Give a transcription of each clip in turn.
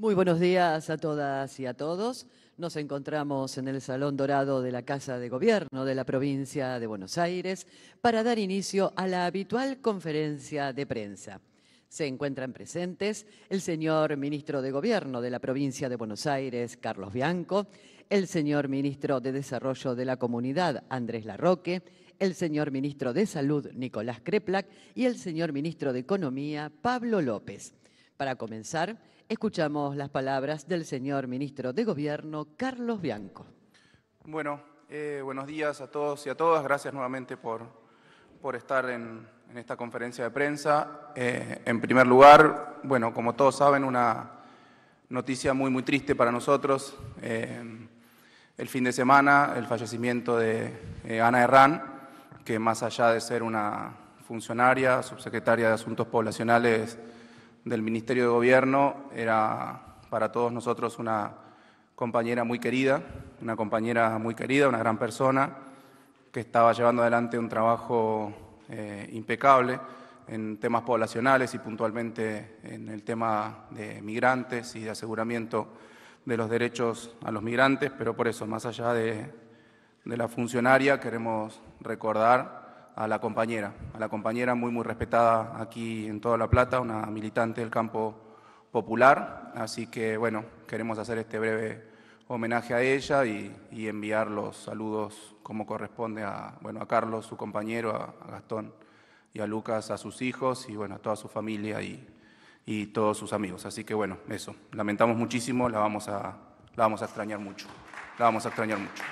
Muy buenos días a todas y a todos. Nos encontramos en el Salón Dorado de la Casa de Gobierno de la provincia de Buenos Aires para dar inicio a la habitual conferencia de prensa. Se encuentran presentes el señor ministro de Gobierno de la provincia de Buenos Aires, Carlos Bianco, el señor ministro de Desarrollo de la Comunidad, Andrés Larroque, el señor ministro de Salud, Nicolás Kreplak, y el señor ministro de Economía, Pablo López. Para comenzar, Escuchamos las palabras del señor ministro de Gobierno, Carlos Bianco. Bueno, eh, buenos días a todos y a todas. Gracias nuevamente por, por estar en, esta conferencia de prensa. Eh, en primer lugar, bueno, como todos saben, una noticia muy, muy triste para nosotros. Eh, el fin de semana, el fallecimiento de Ana Herrán, que más allá de ser una funcionaria, subsecretaria de Asuntos Poblacionales, del Ministerio de Gobierno era para todos nosotros una compañera muy querida, una compañera muy querida, una gran persona, que estaba llevando adelante un trabajo eh, impecable en temas poblacionales y puntualmente en el tema de migrantes y de aseguramiento de los derechos a los migrantes, pero por eso, más allá de, de la funcionaria, queremos recordar a la compañera, a la compañera muy, muy respetada aquí en toda La Plata, una militante del campo popular. Así que, bueno, queremos hacer este breve homenaje a ella y, enviar los saludos como corresponde a, bueno, a Carlos, su compañero, a, a, Gastón y a Lucas, a sus hijos y, bueno, a toda su familia y, y todos sus amigos. Así que, bueno, eso. Lamentamos muchísimo, la vamos a, la vamos a extrañar mucho. La vamos a extrañar mucho.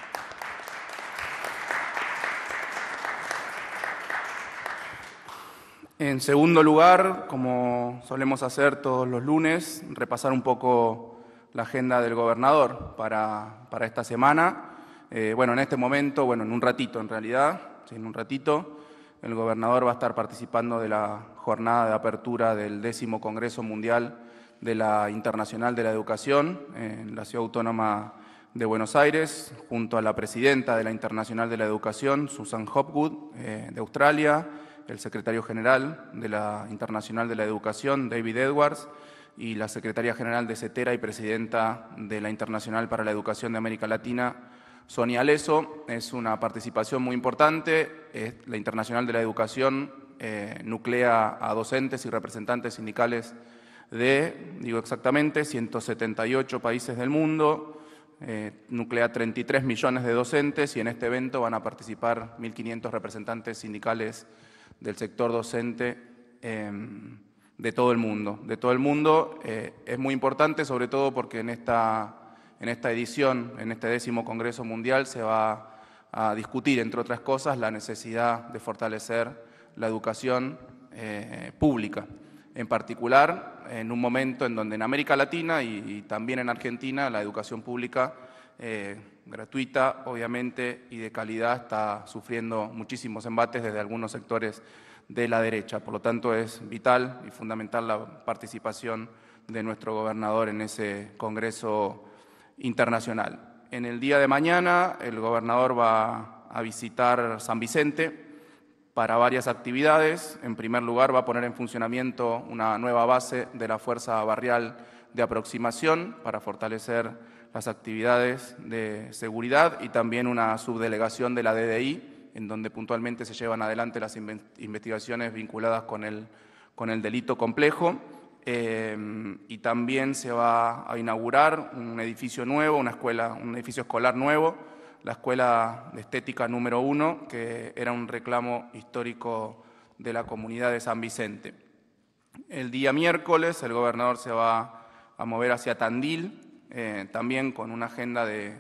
En segundo lugar, como solemos hacer todos los lunes, repasar un poco la agenda del gobernador para, esta semana. Eh, bueno, en este momento, bueno, en un ratito en realidad, en un ratito, el gobernador va a estar participando de la jornada de apertura del décimo Congreso Mundial de la Internacional de la Educación en la Ciudad Autónoma de Buenos Aires, junto a la presidenta de la Internacional de la Educación, Susan Hopgood, eh, de Australia, el secretario general de la Internacional de la Educación, David Edwards, y la secretaria general de CETERA y presidenta de la Internacional para la Educación de América Latina, Sonia Aleso. Es una participación muy importante. La Internacional de la Educación eh, nuclea a docentes y representantes sindicales de, digo exactamente, 178 países del mundo, eh, nuclea 33 millones de docentes y en este evento van a participar 1.500 representantes sindicales del sector docente em, de todo el mundo. De todo el mundo eh, es muy importante, sobre todo porque en esta, en esta edición, en este décimo Congreso Mundial, se va a discutir, entre otras cosas, la necesidad de fortalecer la educación eh, pública. En particular, en un momento en donde en América Latina y también en Argentina la educación pública eh, gratuita, obviamente, y de calidad, está sufriendo muchísimos embates desde algunos sectores de la derecha. Por lo tanto, es vital y fundamental la participación de nuestro gobernador en ese Congreso Internacional. En el día de mañana, el gobernador va a visitar San Vicente para varias actividades. En primer lugar, va a poner en funcionamiento una nueva base de la Fuerza Barrial de Aproximación para fortalecer las actividades de seguridad y también una subdelegación de la DDI, en donde puntualmente se llevan adelante las investigaciones vinculadas con el, con el delito complejo. Eh, y también se va a inaugurar un edificio nuevo, una escuela, un edificio escolar nuevo, la Escuela de Estética número uno, que era un reclamo histórico de la comunidad de San Vicente. El día miércoles el gobernador se va a mover hacia Tandil, eh, también con una agenda de,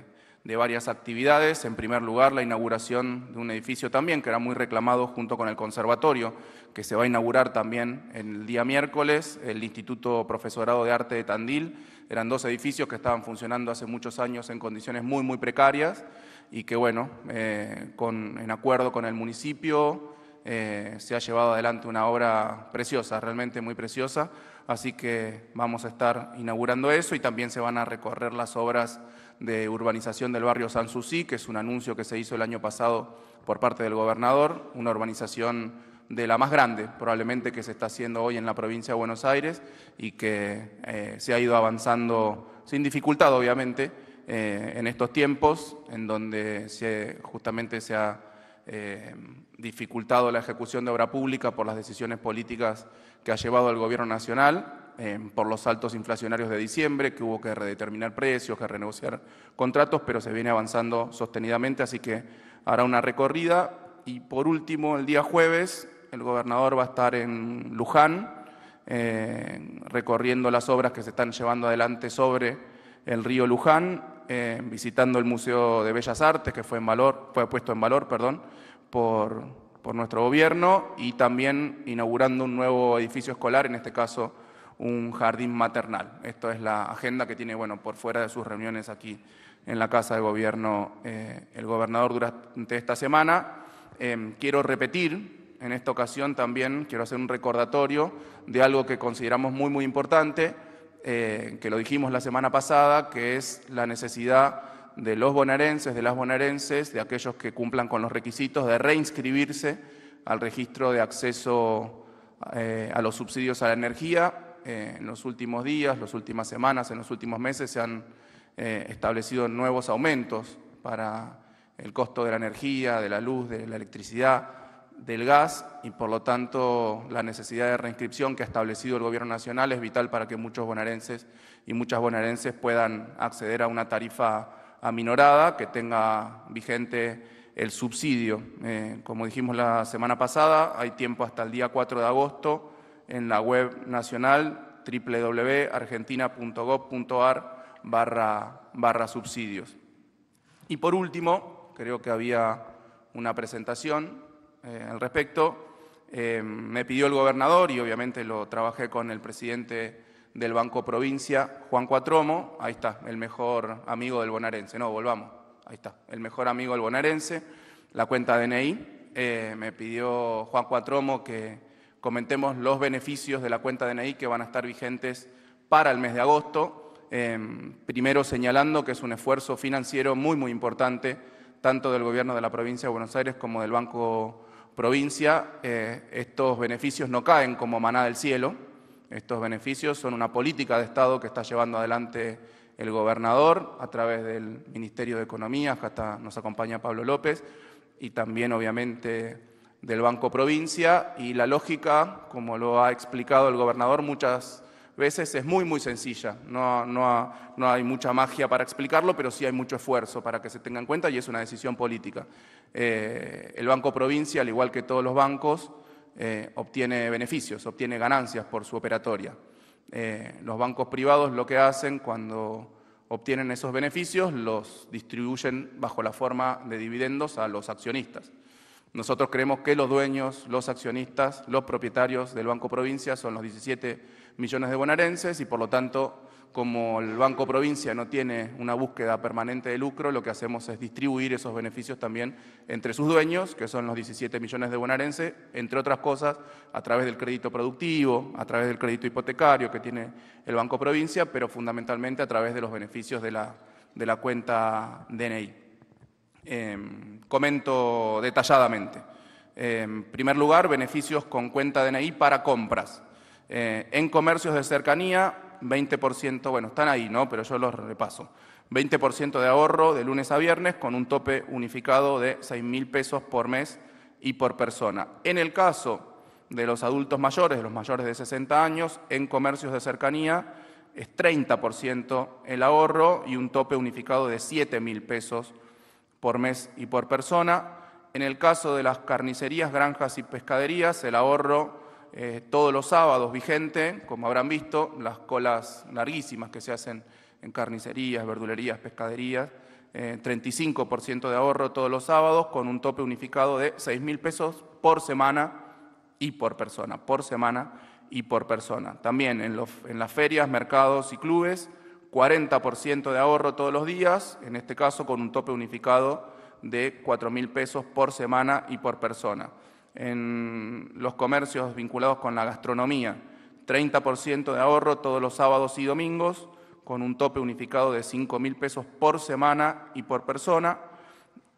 varias actividades. En primer lugar, la inauguración de un edificio también que era muy reclamado junto con el conservatorio, que se va a inaugurar también el día miércoles, el Instituto Profesorado de Arte de Tandil. Eran dos edificios que estaban funcionando hace muchos años en condiciones muy, muy precarias y que, bueno, eh, en acuerdo con el municipio, eh, se ha llevado adelante una obra preciosa, realmente muy preciosa así que vamos a estar inaugurando eso y también se van a recorrer las obras de urbanización del barrio San Susi, que es un anuncio que se hizo el año pasado por parte del gobernador, una urbanización de la más grande probablemente que se está haciendo hoy en la provincia de Buenos Aires y que eh, se ha ido avanzando sin dificultad obviamente eh, en estos tiempos en donde se, justamente se ha eh, dificultado la ejecución de obra pública por las decisiones políticas que ha llevado el Gobierno Nacional, eh, por los saltos inflacionarios de diciembre, que hubo que redeterminar precios, que renegociar contratos, pero se viene avanzando sostenidamente, así que hará una recorrida. Y por último, el día jueves, el gobernador va a estar en Luján, eh, recorriendo las obras que se están llevando adelante sobre el río Luján eh, visitando el Museo de Bellas Artes, que fue, en valor, fue puesto en valor perdón, por, por nuestro gobierno, y también inaugurando un nuevo edificio escolar, en este caso un jardín maternal. Esto es la agenda que tiene, bueno, por fuera de sus reuniones aquí en la Casa de Gobierno eh, el gobernador durante esta semana. Em, quiero repetir, en esta ocasión también quiero hacer un recordatorio de algo que consideramos muy, muy importante, eh, que lo dijimos la semana pasada, que es la necesidad de los bonaerenses, de las bonaerenses, de aquellos que cumplan con los requisitos, de reinscribirse al registro de acceso eh, a los subsidios a la energía. Eh, en los últimos días, las últimas semanas, en los últimos meses se han establecido nuevos aumentos para el costo de la energía, de la luz, de la electricidad, del gas y por lo tanto la necesidad de reinscripción que ha establecido el Gobierno Nacional es vital para que muchos bonaerenses y muchas bonaerenses puedan acceder a una tarifa aminorada que tenga vigente el subsidio. Eh, como dijimos la semana pasada, hay tiempo hasta el día 4 de agosto en la web nacional www.argentina.gov.ar barra subsidios. Y por último, creo que había una presentación eh, al respecto. Eh, me pidió el gobernador y obviamente lo trabajé con el presidente del Banco Provincia, Juan Cuatromo. Ahí está, el mejor amigo del bonaerense. No, volvamos. Ahí está, el mejor amigo del bonaerense, la cuenta DNI. Eh, me pidió Juan Cuatromo que comentemos los beneficios de la cuenta DNI que van a estar vigentes para el mes de agosto. primero señalando que es un esfuerzo financiero muy, muy importante, tanto del gobierno de la provincia de Buenos Aires como del Banco provincia eh, estos beneficios no caen como maná del cielo. Estos beneficios son una política de Estado que está llevando adelante el gobernador a través del Ministerio de Economía, hasta nos acompaña Pablo López, y también obviamente del Banco Provincia y la lógica, como lo ha explicado el gobernador, muchas veces es muy, muy sencilla. No, hay mucha magia para explicarlo, pero sí hay mucho esfuerzo para que se tenga en cuenta y es una decisión política. Eh, el Banco Provincia, al igual que todos los bancos, eh, obtiene beneficios, obtiene ganancias por su operatoria. Eh, los bancos privados lo que hacen cuando obtienen esos beneficios los distribuyen bajo la forma de dividendos a los accionistas. Nosotros creemos que los dueños, los accionistas, los propietarios del Banco Provincia son los 17 millones de bonaerenses y por lo tanto, como el Banco Provincia no tiene una búsqueda permanente de lucro, lo que hacemos es distribuir esos beneficios también entre sus dueños, que son los 17 millones de bonaerenses, entre otras cosas, a través del crédito productivo, a través del crédito hipotecario que tiene el Banco Provincia, pero fundamentalmente a través de los beneficios de la, de la cuenta DNI. Em, comento detalladamente. en em, primer lugar, beneficios con cuenta DNI para compras. Eh, en comercios de cercanía, 20%, bueno, están ahí, ¿no? Pero yo los repaso. 20% de ahorro de lunes a viernes con un tope unificado de 6.000 mil pesos por mes y por persona. En el caso de los adultos mayores, de los mayores de 60 años, en comercios de cercanía es 30% el ahorro y un tope unificado de 7.000 mil pesos por mes y por persona. En el caso de las carnicerías, granjas y pescaderías, el ahorro eh, todos los sábados vigente, como habrán visto, las colas larguísimas que se hacen en carnicerías, verdulerías, pescaderías, 35% eh, de ahorro todos los sábados con un tope unificado de 6 mil pesos por semana y por persona, por semana y por persona. También en, los, en las ferias, mercados y clubes, 40% de ahorro todos los días, en este caso con un tope unificado de 4 mil pesos por semana y por persona en los comercios vinculados con la gastronomía. 30% de ahorro todos los sábados y domingos, con un tope unificado de 5 mil pesos por semana y por persona.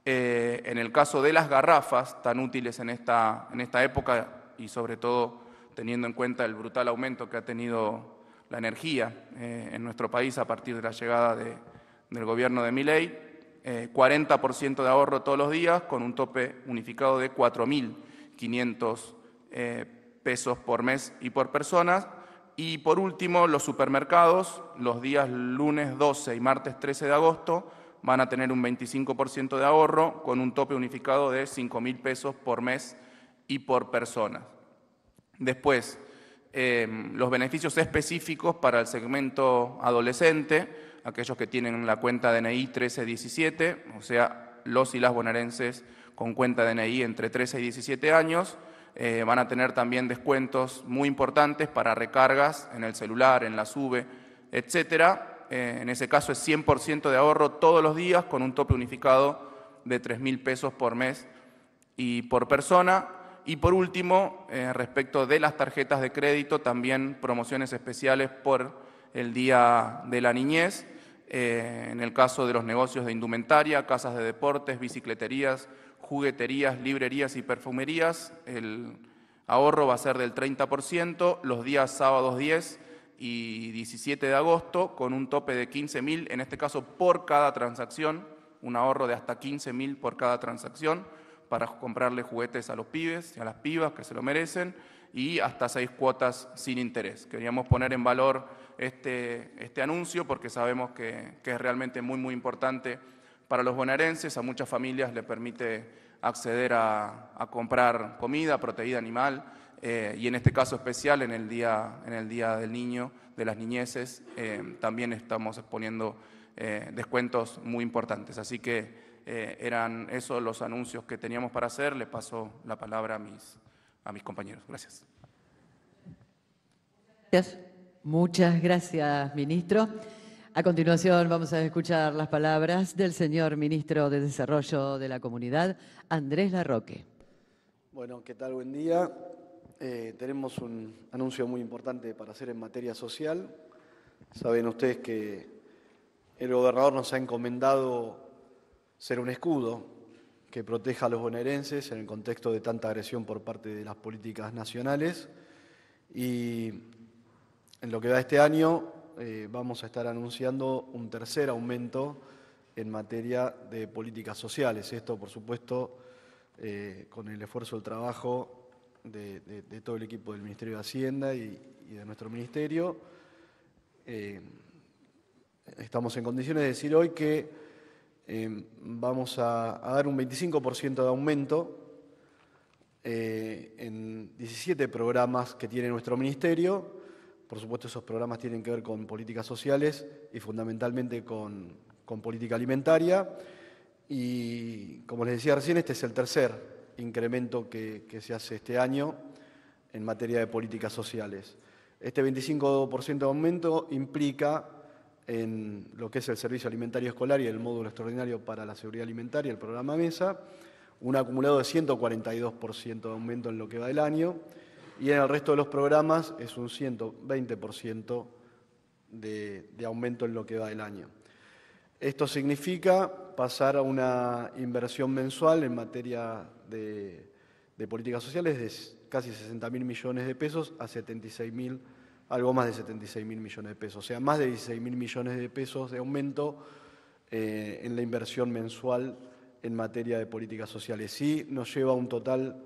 Eh, en el caso de las garrafas, tan útiles en esta, época y sobre todo teniendo en cuenta el brutal aumento que ha tenido la energía eh, en nuestro país a partir de la llegada del gobierno de Miley, 40% eh, de ahorro todos los días con un tope unificado de 4.000 500 eh, pesos por mes y por persona. Y por último, los supermercados, los días lunes 12 y martes 13 de agosto, van a tener un 25% de ahorro con un tope unificado de 5.000 pesos por mes y por persona. Después, eh, los beneficios específicos para el segmento adolescente, aquellos que tienen la cuenta DNI 1317, o sea, los y las bonaerenses con cuenta DNI entre 13 y 17 años, eh, van a tener también descuentos muy importantes para recargas en el celular, en la SUBE, etcétera. Eh, en ese caso es 100% de ahorro todos los días con un tope unificado de 3 mil pesos por mes y por persona. Y por último, eh, respecto de las tarjetas de crédito, también promociones especiales por el Día de la Niñez, en el caso de los negocios de indumentaria, casas de deportes, bicicleterías, jugueterías, librerías y perfumerías. El ahorro va a ser del 30%, los días sábados 10 y 17 de agosto, con un tope de 15.000, en este caso por cada transacción, un ahorro de hasta 15.000 por cada transacción para comprarle juguetes a los pibes y a las pibas que se lo merecen y hasta seis cuotas sin interés. Queríamos poner en valor este, este anuncio porque sabemos que, que es realmente muy, muy importante para los bonaerenses, a muchas familias le permite acceder a, comprar comida, proteína animal, eh, y en este caso especial, en el Día, en el día del Niño, de las Niñeces, eh, también estamos exponiendo eh, descuentos muy importantes. Así que eran esos los anuncios que teníamos para hacer. Le paso la palabra a mis, a mis compañeros. Gracias. Muchas gracias, ministro. A continuación vamos a escuchar las palabras del señor ministro de Desarrollo de la Comunidad, Andrés Larroque. Bueno, ¿qué tal? Buen día. Eh, tenemos un anuncio muy importante para hacer en materia social. Saben ustedes que el gobernador nos ha encomendado ser un escudo que proteja a los bonaerenses en el contexto de tanta agresión por parte de las políticas nacionales. Y en lo que va este año, eh, vamos a estar anunciando un tercer aumento en materia de políticas sociales. Esto, por supuesto, eh, con el esfuerzo, del trabajo de, todo el equipo del Ministerio de Hacienda y, de nuestro Ministerio. Eh, estamos en condiciones de decir hoy que vamos a, a, dar un 25% de aumento en 17 programas que tiene nuestro Ministerio por supuesto, esos programas tienen que ver con políticas sociales y fundamentalmente con, política alimentaria. Y como les decía recién, este es el tercer incremento que, que se hace este año en materia de políticas sociales. Este 25% de aumento implica en lo que es el servicio alimentario escolar y el módulo extraordinario para la seguridad alimentaria, el programa MESA, un acumulado de 142% de aumento en lo que va del año y en el resto de los programas es un 120% de, aumento en lo que va del año. Esto significa pasar a una inversión mensual en materia de, políticas sociales de casi 60 mil millones de pesos a 76 mil, algo más de 76 mil millones de pesos, o sea, más de 16 mil millones de pesos de aumento eh, en la inversión mensual en materia de políticas sociales. Y nos lleva a un total,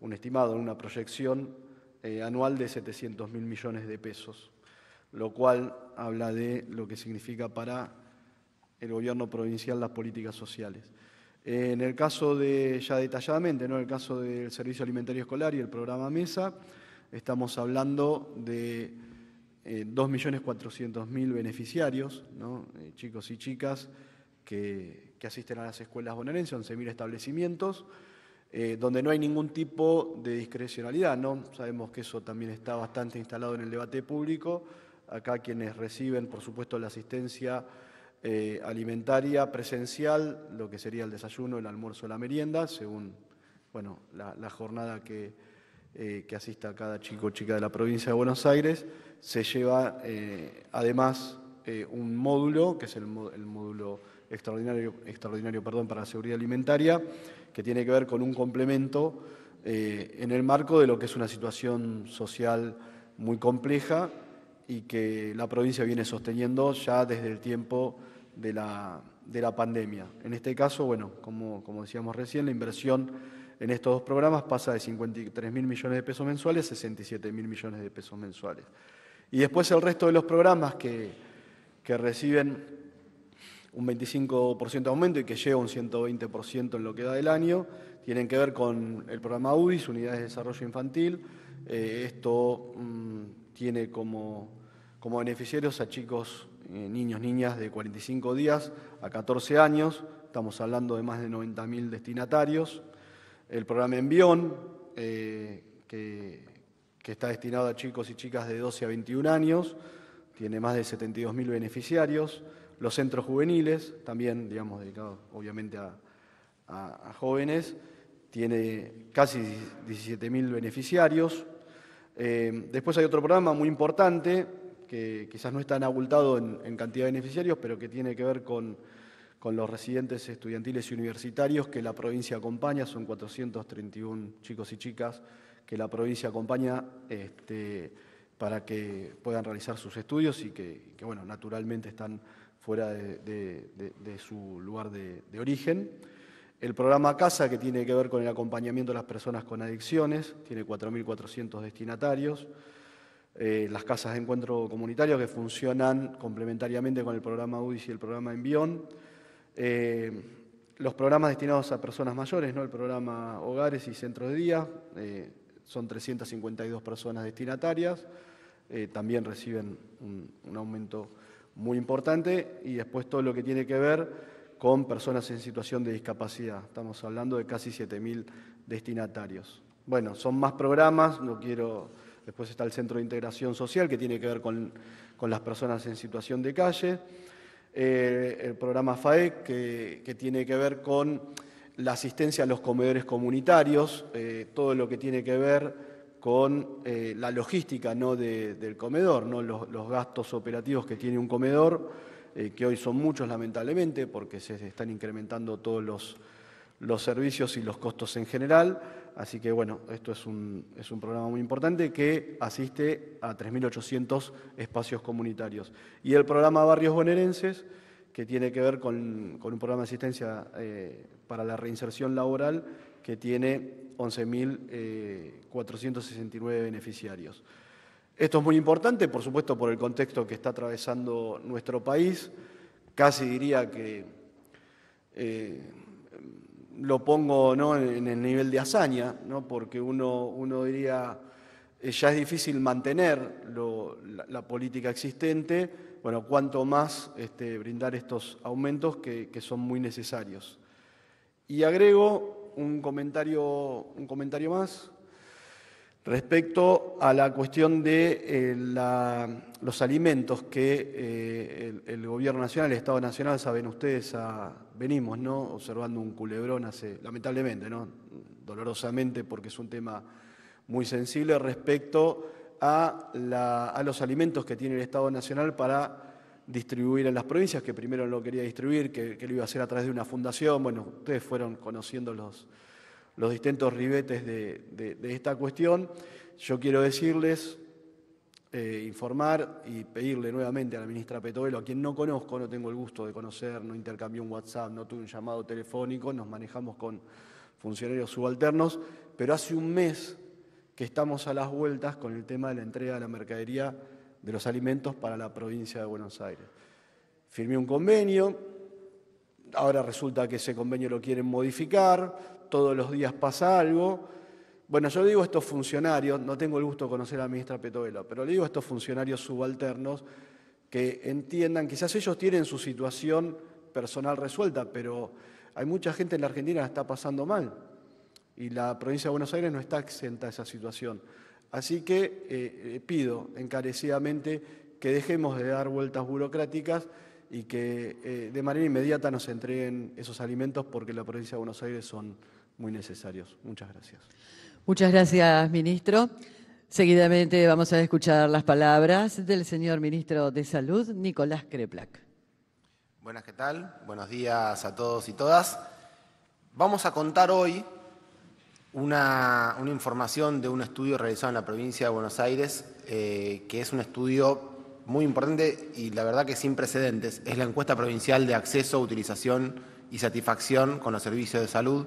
un estimado, una proyección eh, anual de 700 mil millones de pesos, lo cual habla de lo que significa para el gobierno provincial las políticas sociales. Eh, en el caso de, ya detalladamente, el caso del Servicio Alimentario Escolar y el programa MESA, estamos hablando de 2.400.000 eh, beneficiarios, chicos y chicas que, que, asisten a las escuelas bonaerenses, 11.000 establecimientos, eh, donde no hay ningún tipo de discrecionalidad, ¿no? Sabemos que eso también está bastante instalado en el debate público. Acá quienes reciben, por supuesto, la asistencia eh, alimentaria presencial, lo que sería el desayuno, el almuerzo, la merienda, según bueno, la, jornada que, eh, que, asista cada chico o chica de la provincia de Buenos Aires, se lleva además un módulo, que es el, módulo extraordinario, extraordinario perdón, para la seguridad alimentaria, que tiene que ver con un complemento eh, en el marco de lo que es una situación social muy compleja y que la provincia viene sosteniendo ya desde el tiempo de la, de la pandemia. En este caso, bueno, como, como decíamos recién, la inversión en estos dos programas pasa de 53 mil millones de pesos mensuales a 67 mil millones de pesos mensuales. Y después el resto de los programas que, que reciben un 25% de aumento y que lleva un 120% en lo que da del año, tienen que ver con el programa UDIS, Unidades de Desarrollo Infantil. Eh, esto mm, tiene como, beneficiarios a chicos, eh, niños, niñas de 45 días a 14 años, estamos hablando de más de 90.000 destinatarios. El programa Envión, eh, que, que está destinado a chicos y chicas de 12 a 21 años, tiene más de 72.000 beneficiarios los centros juveniles, también, digamos, dedicados obviamente a, jóvenes, tiene casi 17.000 beneficiarios. Eh, después hay otro programa muy importante, que quizás no está tan abultado en, cantidad de beneficiarios, pero que tiene que ver con, los residentes estudiantiles y universitarios que la provincia acompaña, son 431 chicos y chicas que la provincia acompaña este, para que puedan realizar sus estudios y que, que bueno, naturalmente están fuera de, su lugar de, origen. El programa Casa, que tiene que ver con el acompañamiento de las personas con adicciones, tiene 4.400 destinatarios. Eh, las casas de encuentro comunitario que funcionan complementariamente con el programa UDIS y el programa Envión. Eh, los programas destinados a personas mayores, ¿no? el programa Hogares y Centros de Día, eh, son 352 personas destinatarias, también reciben un, un aumento muy importante, y después todo lo que tiene que ver con personas en situación de discapacidad. Estamos hablando de casi 7.000 destinatarios. Bueno, son más programas, no quiero... Después está el Centro de Integración Social, que tiene que ver con, las personas en situación de calle. Eh, el programa FAEC, que, tiene que ver con la asistencia a los comedores comunitarios, eh, todo lo que tiene que ver con eh, la logística del comedor, ¿no? Los, gastos operativos que tiene un comedor, eh, que hoy son muchos lamentablemente porque se están incrementando todos los, servicios y los costos en general. Así que bueno, esto es un, es un programa muy importante que asiste a 3.800 espacios comunitarios. Y el programa Barrios Bonerenses, que tiene que ver con, un programa de asistencia eh, para la reinserción laboral que tiene 11.469 eh, beneficiarios. Esto es muy importante, por supuesto, por el contexto que está atravesando nuestro país. Casi diría que eh, lo pongo en el nivel de hazaña, ¿no? porque uno, uno diría, eh, ya es difícil mantener la, política existente, bueno, cuanto más este, brindar estos aumentos que, que son muy necesarios. Y agrego un comentario, un comentario más respecto a la cuestión de eh, los alimentos que eh, el, Gobierno Nacional, el Estado Nacional, saben ustedes, venimos ¿no? observando un culebrón hace, lamentablemente, ¿no? dolorosamente, porque es un tema muy sensible respecto a los alimentos que tiene el Estado Nacional para distribuir en las provincias, que primero no quería distribuir, que, lo iba a hacer a través de una fundación. Bueno, ustedes fueron conociendo los, los distintos ribetes de, esta cuestión. Yo quiero decirles, eh, informar y pedirle nuevamente a la ministra Petovelo, a quien no conozco, no tengo el gusto de conocer, no intercambié un WhatsApp, no tuve un llamado telefónico, nos manejamos con funcionarios subalternos, pero hace un mes que estamos a las vueltas con el tema de la entrega de la mercadería de los alimentos para la provincia de Buenos Aires. Firmé un convenio, ahora resulta que ese convenio lo quieren modificar, todos los días pasa algo. Bueno, yo digo a estos funcionarios, no tengo el gusto de conocer a la ministra Petovela, pero le digo a estos funcionarios subalternos que entiendan, quizás ellos tienen su situación personal resuelta, pero hay mucha gente en la Argentina que está pasando mal y la provincia de Buenos Aires no está exenta de esa situación. Así que eh, eh, pido encarecidamente que dejemos de dar vueltas burocráticas y que eh, de manera inmediata nos entreguen esos alimentos porque en la provincia de Buenos Aires son muy necesarios. Muchas gracias. Muchas gracias, ministro. Seguidamente vamos a escuchar las palabras del señor ministro de Salud, Nicolás Kreplak. Buenas, ¿qué tal? Buenos días a todos y todas. Vamos a contar hoy una, información de un estudio realizado en la provincia de Buenos Aires, eh, que es un estudio muy importante y la verdad que sin precedentes. Es la encuesta provincial de acceso, utilización y satisfacción con los servicios de salud,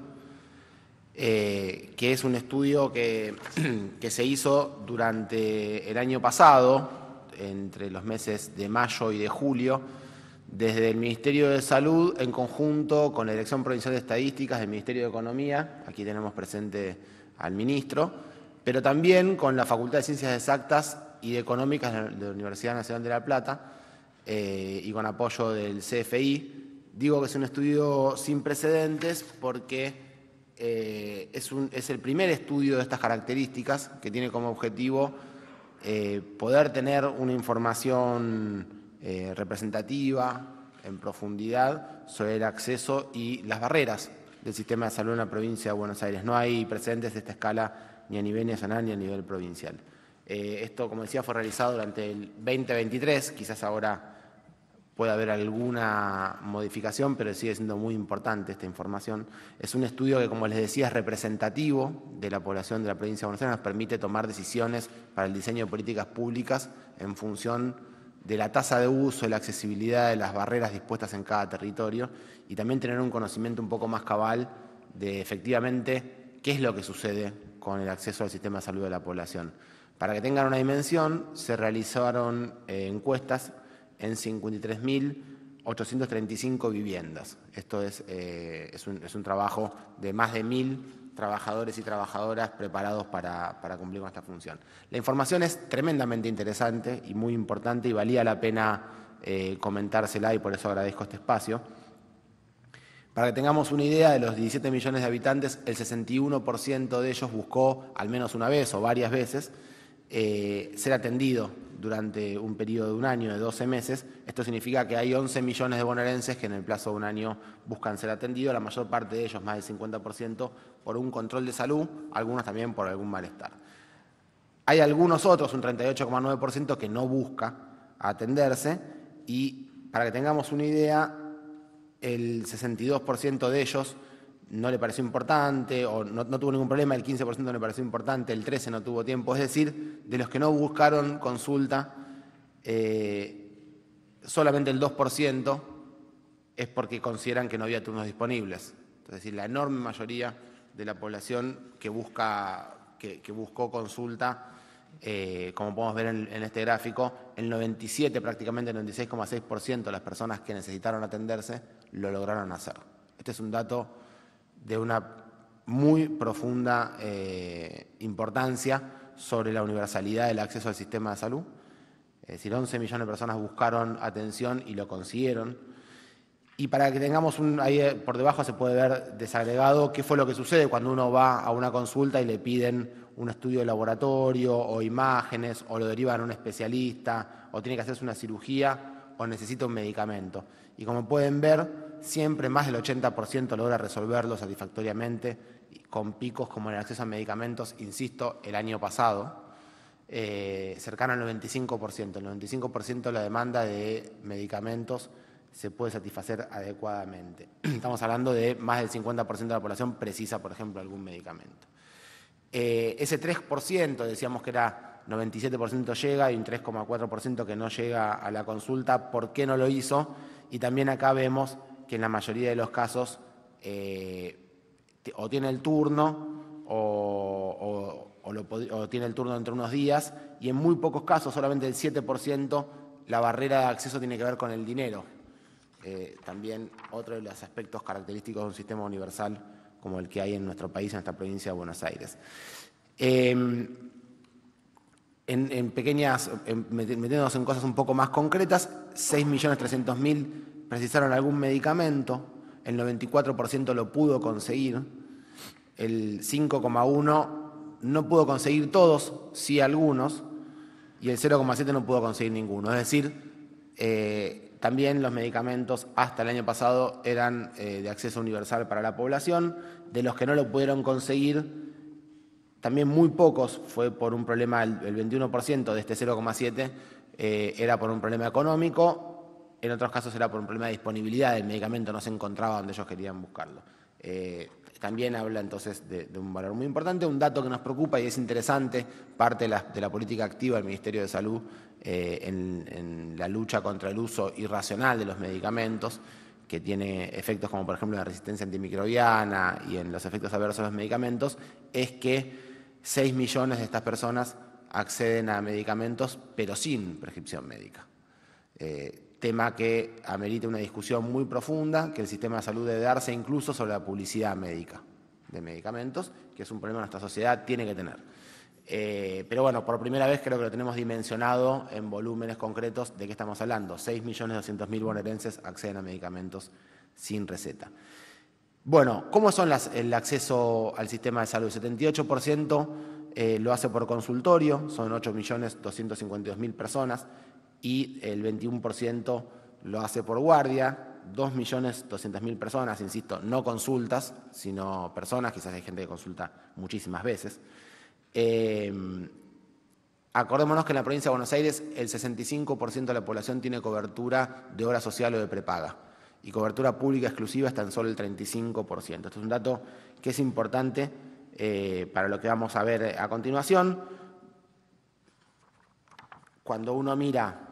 eh, que es un estudio que se hizo durante el año pasado, entre los meses de mayo y de julio desde el Ministerio de Salud, en conjunto con la Dirección Provincial de Estadísticas del Ministerio de Economía, aquí tenemos presente al ministro, pero también con la Facultad de Ciencias Exactas y de Económicas de la Universidad Nacional de La Plata eh, y con apoyo del CFI. Digo que es un estudio sin precedentes porque eh, es, el primer estudio de estas características que tiene como objetivo eh, poder tener una información eh, representativa, en profundidad, sobre el acceso y las barreras del sistema de salud en la provincia de Buenos Aires. No hay precedentes de esta escala ni a nivel nacional ni a nivel provincial. Eh, esto, como decía, fue realizado durante el 2023, quizás ahora puede haber alguna modificación, pero sigue siendo muy importante esta información. Es un estudio que, como les decía, es representativo de la población de la provincia de Buenos Aires, nos permite tomar decisiones para el diseño de políticas públicas en función de la tasa de uso, de la accesibilidad, de las barreras dispuestas en cada territorio y también tener un conocimiento un poco más cabal de efectivamente qué es lo que sucede con el acceso al sistema de salud de la población. Para que tengan una dimensión, se realizaron eh, encuestas en 53.835 viviendas. Esto es, eh, es, un, es, un, trabajo de más de mil trabajadores y trabajadoras preparados para, cumplir con esta función. La información es tremendamente interesante y muy importante y valía la pena eh, comentársela y por eso agradezco este espacio. Para que tengamos una idea, de los 17 millones de habitantes, el 61% de ellos buscó al menos una vez o varias veces eh, ser atendido durante un periodo de un año, de 12 meses. Esto significa que hay 11 millones de bonaerenses que en el plazo de un año buscan ser atendidos, la mayor parte de ellos, más del 50%, por un control de salud, algunos también por algún malestar. Hay algunos otros, un 38,9%, que no busca atenderse y para que tengamos una idea, el 62% de ellos no le pareció importante o no, tuvo ningún problema, el 15% no le pareció importante, el 13% no tuvo tiempo. Es decir, de los que no buscaron consulta, eh, solamente el 2% es porque consideran que no había turnos disponibles. Es decir, la enorme mayoría de la población que, busca, que, buscó consulta, eh, como podemos ver en, en, este gráfico, el 97, prácticamente el 96,6% de las personas que necesitaron atenderse lo lograron hacer. Este es un dato de una muy profunda eh, importancia sobre la universalidad del acceso al sistema de salud. Es decir, 11 millones de personas buscaron atención y lo consiguieron. Y para que tengamos un, ahí eh, por debajo se puede ver desagregado qué fue lo que sucede cuando uno va a una consulta y le piden un estudio de laboratorio o imágenes o lo derivan a un especialista o tiene que hacerse una cirugía o necesita un medicamento. Y como pueden ver, siempre más del 80% logra resolverlo satisfactoriamente, con picos como en el acceso a medicamentos, insisto, el año pasado, eh, cercano al 95%. El 95% de la demanda de medicamentos se puede satisfacer adecuadamente. Estamos hablando de más del 50% de la población precisa, por ejemplo, algún medicamento. Eh, ese 3%, decíamos que era 97% llega y un 3,4% que no llega a la consulta, ¿por qué no lo hizo? Y también acá vemos que en la mayoría de los casos eh, o tiene el turno o, tiene el turno entre unos días y en muy pocos casos, solamente el 7%, la barrera de acceso tiene que ver con el dinero. Eh, también otro de los aspectos característicos de un sistema universal como el que hay en nuestro país, en esta provincia de Buenos Aires. Em, en, pequeñas, metiéndonos en cosas un poco más concretas, 6.300.000 precisaron algún medicamento, el 94% lo pudo conseguir, el 5,1% no pudo conseguir todos, sí algunos, y el 0,7% no pudo conseguir ninguno. Es decir, eh, también los medicamentos hasta el año pasado eran eh, de acceso universal para la población, de los que no lo pudieron conseguir, también muy pocos, fue por un problema, el 21% de este 0,7% eh, era por un problema económico, en otros casos era por un problema de disponibilidad el medicamento, no se encontraba donde ellos querían buscarlo. Eh, también habla entonces de, un valor muy importante, un dato que nos preocupa y es interesante, parte de la, política activa del Ministerio de Salud eh, en, la lucha contra el uso irracional de los medicamentos, que tiene efectos como por ejemplo la resistencia antimicrobiana y en los efectos adversos de los medicamentos, es que 6 millones de estas personas acceden a medicamentos pero sin prescripción médica. Eh, tema que amerita una discusión muy profunda que el sistema de salud debe darse incluso sobre la publicidad médica de medicamentos, que es un problema que nuestra sociedad tiene que tener. Eh, pero bueno, por primera vez creo que lo tenemos dimensionado en volúmenes concretos de qué estamos hablando. 6.200.000 bonaerenses acceden a medicamentos sin receta. Bueno, ¿cómo son el acceso al sistema de salud? 78% eh, lo hace por consultorio, son 8.252.000 personas y el 21% lo hace por guardia. 2.200.000 personas, insisto, no consultas, sino personas, quizás hay gente que consulta muchísimas veces. Eh, acordémonos que en la provincia de Buenos Aires el 65% de la población tiene cobertura de obra social o de prepaga y cobertura pública exclusiva es tan solo el 35%. Esto es un dato que es importante eh, para lo que vamos a ver a continuación. Cuando uno mira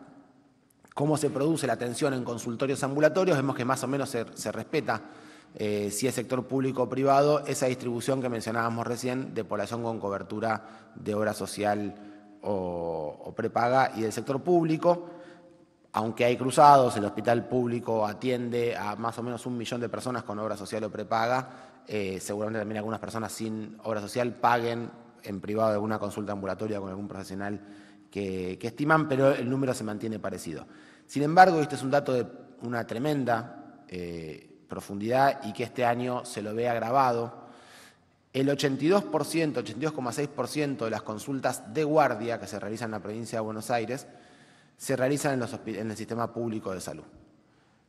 cómo se produce la atención en consultorios ambulatorios, vemos que más o menos se, respeta, eh, si es sector público o privado, esa distribución que mencionábamos recién de población con cobertura de obra social o, prepaga y del sector público aunque hay cruzados, el hospital público atiende a más o menos un millón de personas con obra social o prepaga, eh, seguramente también algunas personas sin obra social paguen en privado alguna consulta ambulatoria con algún profesional que, estiman, pero el número se mantiene parecido. Sin embargo, este es un dato de una tremenda eh, profundidad y que este año se lo ve agravado. El 82%, 82,6% de las consultas de guardia que se realizan en la provincia de Buenos Aires se realizan en, en el sistema público de salud.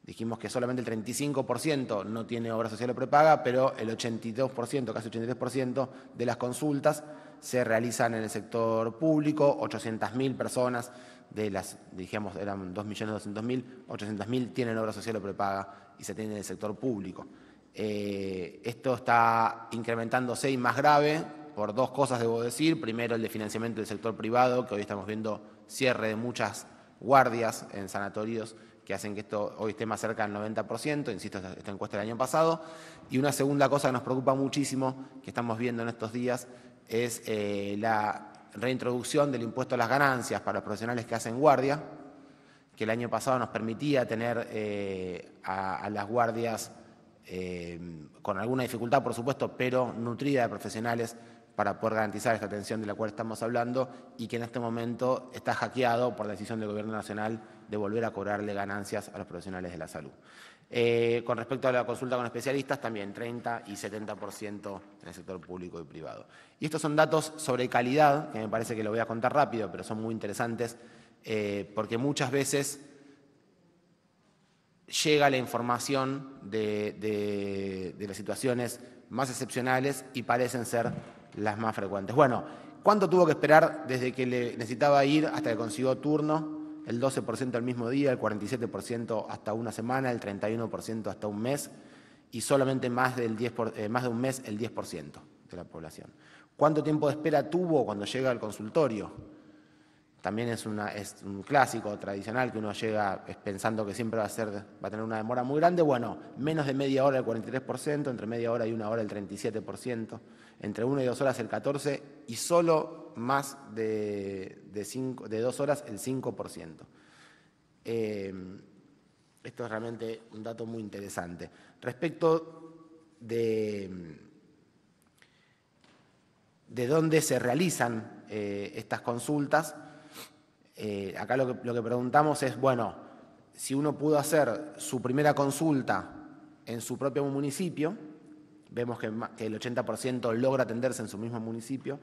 Dijimos que solamente el 35% no tiene obra social o prepaga, pero el 82%, casi 83% de las consultas se realizan en el sector público, 800.000 personas de las, dijimos, eran 2.200.000, 800.000 tienen obra social o prepaga y se tienen en el sector público. Eh, esto está incrementándose y más grave por dos cosas, debo decir. Primero, el de financiamiento del sector privado, que hoy estamos viendo cierre de muchas guardias en sanatorios que hacen que esto hoy esté más cerca del 90%, insisto, esta encuesta del año pasado. Y una segunda cosa que nos preocupa muchísimo, que estamos viendo en estos días, es eh, la reintroducción del impuesto a las ganancias para los profesionales que hacen guardia, que el año pasado nos permitía tener eh, a, las guardias eh, con alguna dificultad, por supuesto, pero nutrida de profesionales para poder garantizar esta atención de la cual estamos hablando y que en este momento está hackeado por la decisión del Gobierno Nacional de volver a cobrarle ganancias a los profesionales de la salud. con respecto a la consulta con especialistas, también 30 y 70% en el sector público y privado. Y estos son datos sobre calidad, que me parece que lo voy a contar rápido, pero son muy interesantes, eh, porque muchas veces llega la información de, las situaciones más excepcionales y parecen ser las más frecuentes. Bueno, ¿cuánto tuvo que esperar desde que le necesitaba ir hasta que consiguió turno? El 12% al mismo día, el 47% hasta una semana, el 31% hasta un mes y solamente más eh, de un mes el 10% de la población. ¿Cuánto tiempo de espera tuvo cuando llega al consultorio? También es, un clásico tradicional que uno llega pensando que siempre va a, ser, va a tener una demora muy grande. Bueno, menos de media hora el 43%, entre media hora y una hora el 37%, entre una y dos horas el 14% y solo más de, dos horas el 5%. Eh, esto es realmente un dato muy interesante. Respecto de de dónde se realizan eh, estas consultas. Eh, acá lo que, preguntamos es, bueno, si uno pudo hacer su primera consulta en su propio municipio, vemos que, el 80% logra atenderse en su mismo municipio,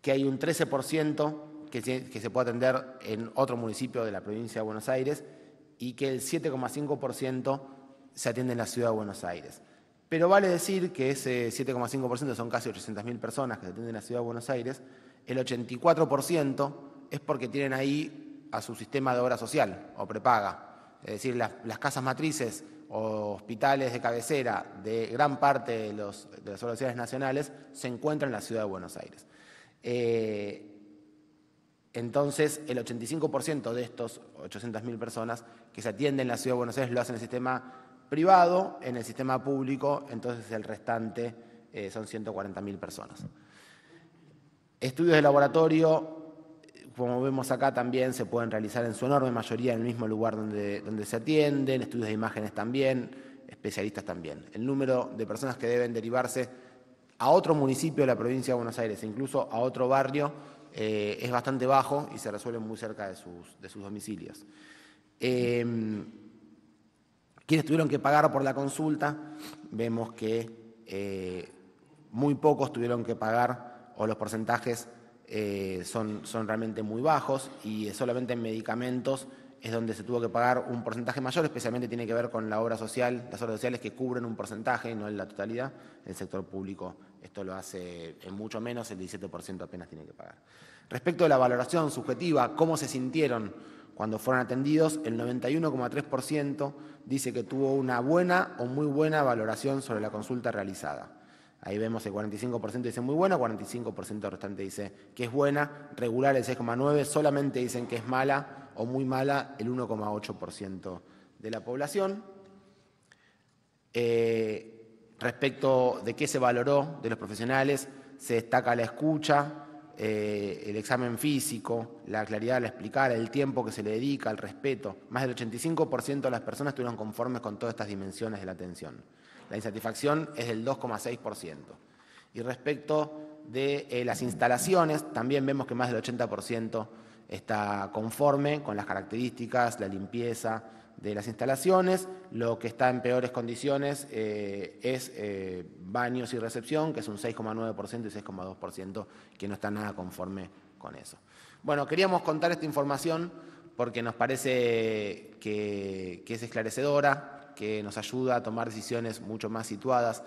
que hay un 13% que, que se puede atender en otro municipio de la provincia de Buenos Aires y que el 7,5% se atiende en la ciudad de Buenos Aires. Pero vale decir que ese 7,5% son casi 800.000 personas que se atienden en la ciudad de Buenos Aires, el 84% es porque tienen ahí a su sistema de obra social o prepaga. Es decir, las, casas matrices o hospitales de cabecera de gran parte de, las organizaciones nacionales se encuentran en la ciudad de Buenos Aires. Eh, entonces, el 85% de estos 800.000 personas que se atienden en la ciudad de Buenos Aires lo hacen en el sistema privado, en el sistema público, entonces el restante eh, son 140.000 personas. Estudios de laboratorio, como vemos acá también, se pueden realizar en su enorme mayoría en el mismo lugar donde, donde se atienden, estudios de imágenes también, especialistas también. El número de personas que deben derivarse a otro municipio de la provincia de Buenos Aires, incluso a otro barrio, eh, es bastante bajo y se resuelve muy cerca de sus, de sus domicilios. Eh, quienes tuvieron que pagar por la consulta? Vemos que eh, muy pocos tuvieron que pagar o los porcentajes eh, son, son realmente muy bajos y solamente en medicamentos es donde se tuvo que pagar un porcentaje mayor, especialmente tiene que ver con la obra social, las obras sociales que cubren un porcentaje, no en la totalidad. El sector público esto lo hace en mucho menos, el 17% apenas tiene que pagar. Respecto a la valoración subjetiva, ¿cómo se sintieron cuando fueron atendidos, el 91,3% dice que tuvo una buena o muy buena valoración sobre la consulta realizada. Ahí vemos el 45% dice muy buena, 45% restante dice que es buena, regular el 6,9%, solamente dicen que es mala o muy mala el 1,8% de la población. Eh, respecto de qué se valoró de los profesionales, se destaca la escucha, eh, el examen físico, la claridad de la explicar, el tiempo que se le dedica, el respeto. Más del 85% de las personas estuvieron conformes con todas estas dimensiones de la atención. La insatisfacción es del 2,6%. Y respecto de eh, las instalaciones, también vemos que más del 80% está conforme con las características, la limpieza, de las instalaciones. Lo que está en peores condiciones eh, es eh, baños y recepción, que es un 6,9% y 6,2% que no está nada conforme con eso. Bueno, queríamos contar esta información porque nos parece que, es esclarecedora, que nos ayuda a tomar decisiones mucho más situadas,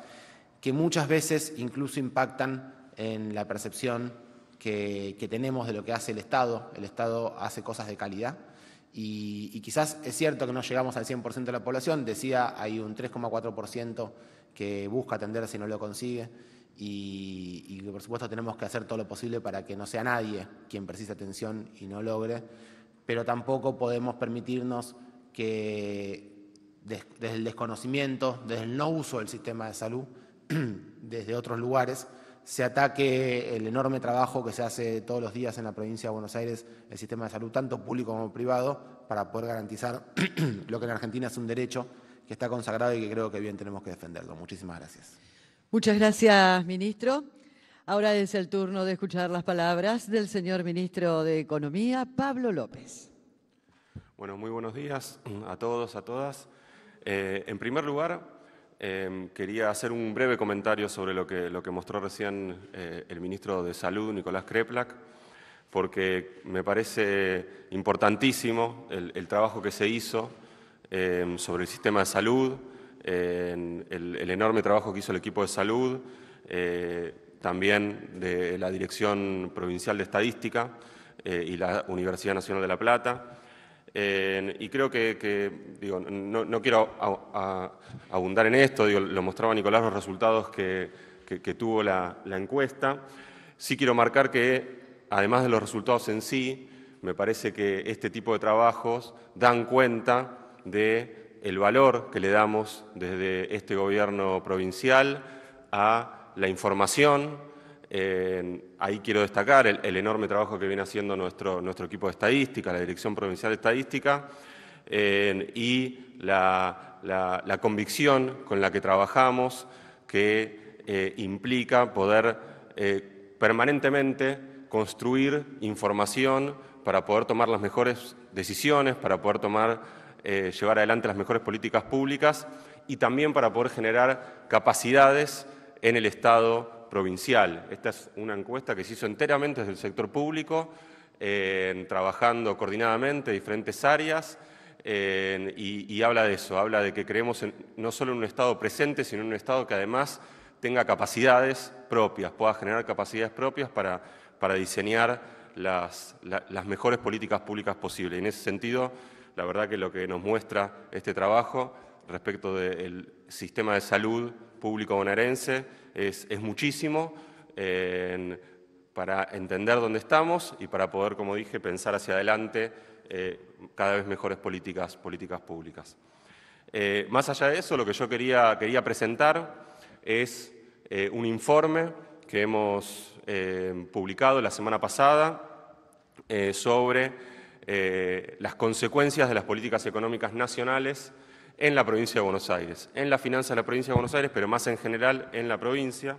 que muchas veces incluso impactan en la percepción que tenemos de lo que hace el Estado. El Estado hace cosas de calidad y, quizás es cierto que no llegamos al 100% de la población, decía, hay un 3,4% que busca atender si no lo consigue, y, por supuesto tenemos que hacer todo lo posible para que no sea nadie quien precise atención y no logre, pero tampoco podemos permitirnos que desde el desconocimiento, desde el no uso del sistema de salud, desde otros lugares, se ataque el enorme trabajo que se hace todos los días en la provincia de Buenos Aires, el sistema de salud, tanto público como privado, para poder garantizar lo que en Argentina es un derecho que está consagrado y que creo que bien tenemos que defenderlo. Muchísimas gracias. Muchas gracias, ministro. Ahora es el turno de escuchar las palabras del señor ministro de Economía, Pablo López. Bueno, muy buenos días a todos, a todas. Eh, en primer lugar, Em, quería hacer un breve comentario sobre lo que, mostró recién eh, el ministro de Salud, Nicolás Kreplak, porque me parece importantísimo el, trabajo que se hizo em, sobre el sistema de salud, el, enorme trabajo que hizo el equipo de salud, eh, también de la Dirección Provincial de Estadística eh, y la Universidad Nacional de La Plata. Eh, y creo que, digo, no, quiero abundar en esto, digo, lo mostraba Nicolás los resultados que, tuvo la, encuesta. Sí quiero marcar que, además de los resultados en sí, me parece que este tipo de trabajos dan cuenta de el valor que le damos desde este gobierno provincial a la información, ahí quiero destacar el, enorme trabajo que viene haciendo nuestro, nuestro equipo de estadística, la Dirección Provincial de Estadística, y la, convicción con la que trabajamos que eh, implica poder eh, permanentemente construir información para poder tomar las mejores decisiones, para poder tomar, eh, llevar adelante las mejores políticas públicas y también para poder generar capacidades en el Estado provincial. Esta es una encuesta que se hizo enteramente desde el sector público, trabajando coordinadamente diferentes áreas. y, habla de eso, habla de que creemos no solo en un Estado presente, sino en un Estado que además tenga capacidades propias, pueda generar capacidades propias para, diseñar las, mejores políticas públicas posibles. en ese sentido, la verdad que lo que nos muestra este trabajo respecto del sistema de salud público bonaerense es, muchísimo para entender dónde estamos y para poder, como dije, pensar hacia adelante eh, cada vez mejores políticas, públicas. Eh, más allá de eso, lo que yo quería presentar es eh, un informe que hemos publicado la semana pasada sobre las consecuencias de las políticas económicas nacionales en la provincia de Buenos Aires, en la finanza de la provincia de Buenos Aires, pero más en general en la provincia.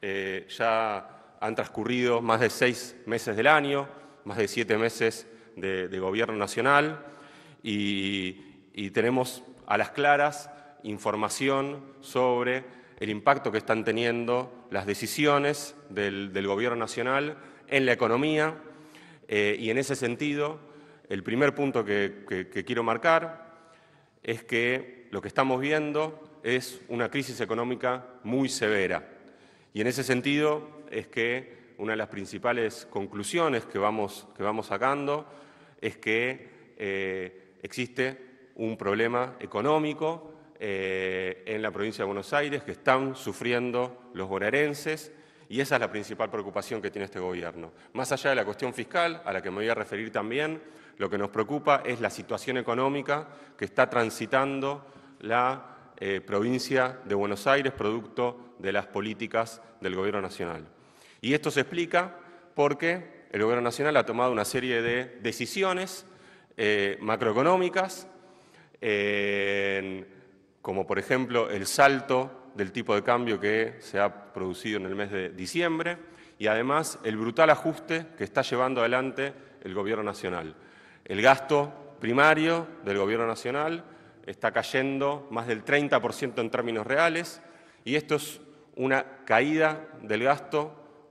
Eh, ya han transcurrido más de seis meses del año, más de siete meses de, gobierno nacional y, tenemos a las claras información sobre el impacto que están teniendo las decisiones del, Gobierno Nacional en la economía. Eh, y en ese sentido, el primer punto que quiero marcar es que lo que estamos viendo es una crisis económica muy severa. Y en ese sentido es que una de las principales conclusiones que vamos, que vamos sacando es que eh, existe un problema económico eh, en la provincia de Buenos Aires que están sufriendo los bonaerenses y esa es la principal preocupación que tiene este gobierno. Más allá de la cuestión fiscal, a la que me voy a referir también, lo que nos preocupa es la situación económica que está transitando la eh, provincia de Buenos Aires producto de las políticas del Gobierno Nacional. Y esto se explica porque el Gobierno Nacional ha tomado una serie de decisiones eh, macroeconómicas, como por ejemplo el salto del tipo de cambio que se ha producido en el mes de diciembre y además el brutal ajuste que está llevando adelante el Gobierno Nacional. El gasto primario del Gobierno Nacional está cayendo más del 30% en términos reales y esto es una caída del gasto,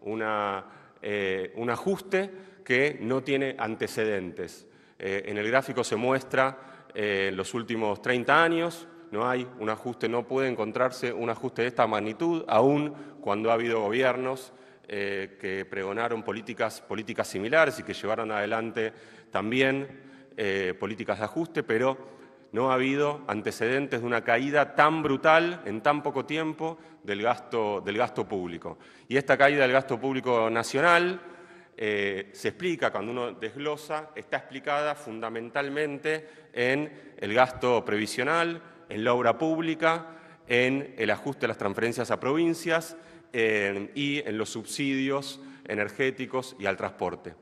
eh, un ajuste que no tiene antecedentes. Eh, en el gráfico se muestra eh, los últimos 30 años, no hay un ajuste, no puede encontrarse un ajuste de esta magnitud, aún cuando ha habido gobiernos que pregonaron políticas, políticas similares y que llevaron adelante también eh, políticas de ajuste, pero no ha habido antecedentes de una caída tan brutal en tan poco tiempo del gasto, del gasto público. Y esta caída del gasto público nacional eh, se explica, cuando uno desglosa, está explicada fundamentalmente en el gasto previsional, en la obra pública, en el ajuste de las transferencias a provincias y en los subsidios energéticos y al transporte.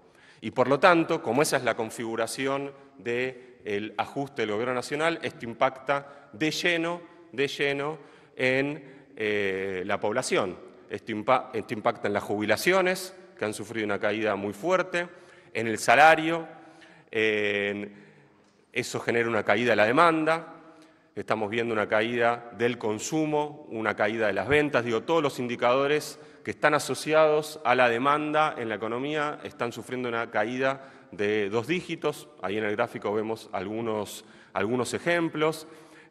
Y por lo tanto, como esa es la configuración del ajuste del Gobierno Nacional, esto impacta de lleno, de lleno en eh, la población. Esto, esto impacta en las jubilaciones, que han sufrido una caída muy fuerte, en el salario, eso genera una caída de la demanda, estamos viendo una caída del consumo, una caída de las ventas, digo, todos los indicadores que están asociados a la demanda en la economía están sufriendo una caída de dos dígitos. Ahí en el gráfico vemos algunos, algunos ejemplos.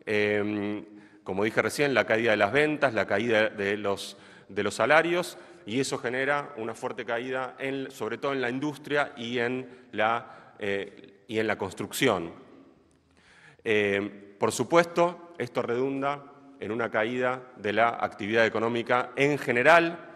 Em, como dije recién, la caída de las ventas, la caída de los, de los salarios, y eso genera una fuerte caída, en, sobre todo en la industria y en la, eh, y en la construcción. Em, por supuesto, esto redunda en una caída de la actividad económica en general,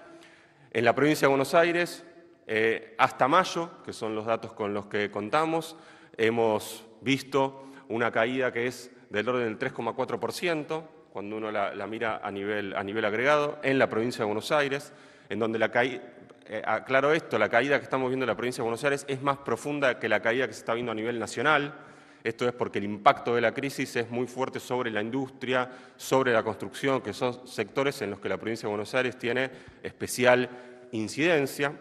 en la provincia de Buenos Aires, eh, hasta mayo, que son los datos con los que contamos, hemos visto una caída que es del orden del 3,4%, cuando uno la, mira a nivel, a nivel, agregado, en la provincia de Buenos Aires, en donde la caída, eh, aclaro esto, la caída que estamos viendo en la provincia de Buenos Aires es más profunda que la caída que se está viendo a nivel nacional. Esto es porque el impacto de la crisis es muy fuerte sobre la industria, sobre la construcción, que son sectores en los que la provincia de Buenos Aires tiene especial incidencia.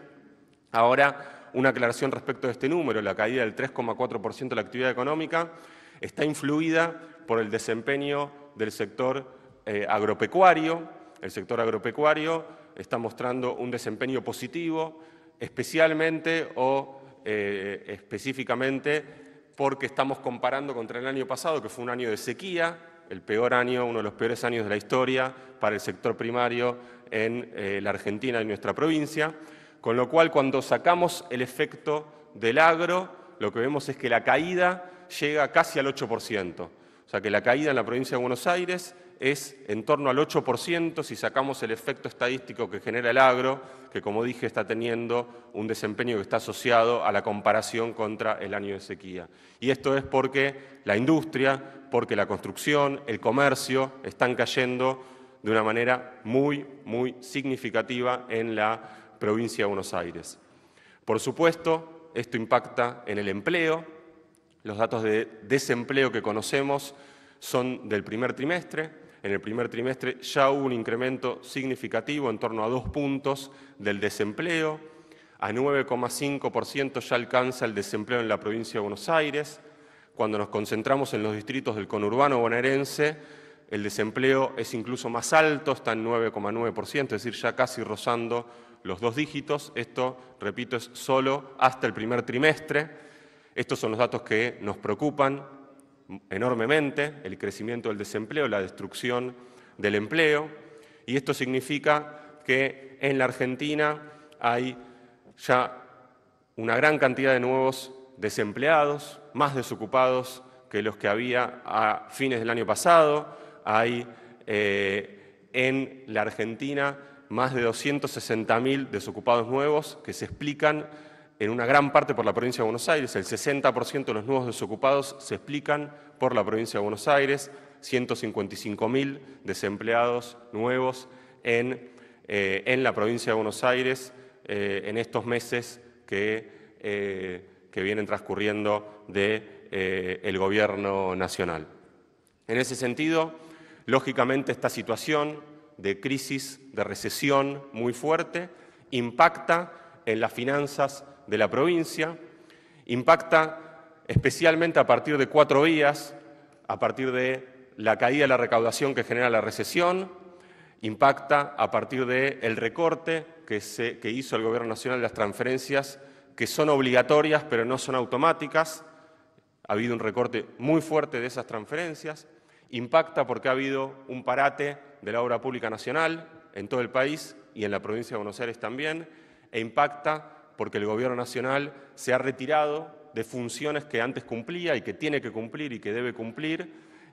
Ahora, una aclaración respecto de este número, la caída del 3,4% de la actividad económica está influida por el desempeño del sector eh, agropecuario. El sector agropecuario está mostrando un desempeño positivo, especialmente o eh, específicamente porque estamos comparando contra el año pasado, que fue un año de sequía, el peor año, uno de los peores años de la historia para el sector primario en eh, la Argentina y nuestra provincia, con lo cual cuando sacamos el efecto del agro, lo que vemos es que la caída llega casi al 8%. O sea que la caída en la provincia de Buenos Aires es en torno al 8% si sacamos el efecto estadístico que genera el agro, que como dije está teniendo un desempeño que está asociado a la comparación contra el año de sequía. Y esto es porque la industria, porque la construcción, el comercio están cayendo de una manera muy, muy significativa en la provincia de Buenos Aires. Por supuesto, esto impacta en el empleo, los datos de desempleo que conocemos son del primer trimestre. En el primer trimestre ya hubo un incremento significativo, en torno a dos puntos, del desempleo. A 9,5% ya alcanza el desempleo en la provincia de Buenos Aires. Cuando nos concentramos en los distritos del conurbano bonaerense, el desempleo es incluso más alto, está en 9,9%, es decir, ya casi rozando los dos dígitos. Esto, repito, es solo hasta el primer trimestre. Estos son los datos que nos preocupan enormemente, el crecimiento del desempleo, la destrucción del empleo, y esto significa que en la Argentina hay ya una gran cantidad de nuevos desempleados, más desocupados que los que había a fines del año pasado. Hay eh, en la Argentina más de 260.000 desocupados nuevos que se explican en una gran parte por la provincia de Buenos Aires, el 60% de los nuevos desocupados se explican por la provincia de Buenos Aires, 155.000 desempleados nuevos en, eh, en, la provincia de Buenos Aires eh, en estos meses que, eh, que vienen transcurriendo del gobierno nacional. En ese sentido, lógicamente esta situación de crisis, de recesión muy fuerte, impacta en las finanzas de la provincia, impacta especialmente a partir de cuatro vías, a partir de la caída de la recaudación que genera la recesión, impacta a partir del el recorte que, se, que hizo el Gobierno Nacional de las transferencias que son obligatorias pero no son automáticas. Ha habido un recorte muy fuerte de esas transferencias. Impacta porque ha habido un parate de la obra pública nacional en todo el país y en la provincia de Buenos Aires también. E impacta porque el gobierno nacional se ha retirado de funciones que antes cumplía y que tiene que cumplir y que debe cumplir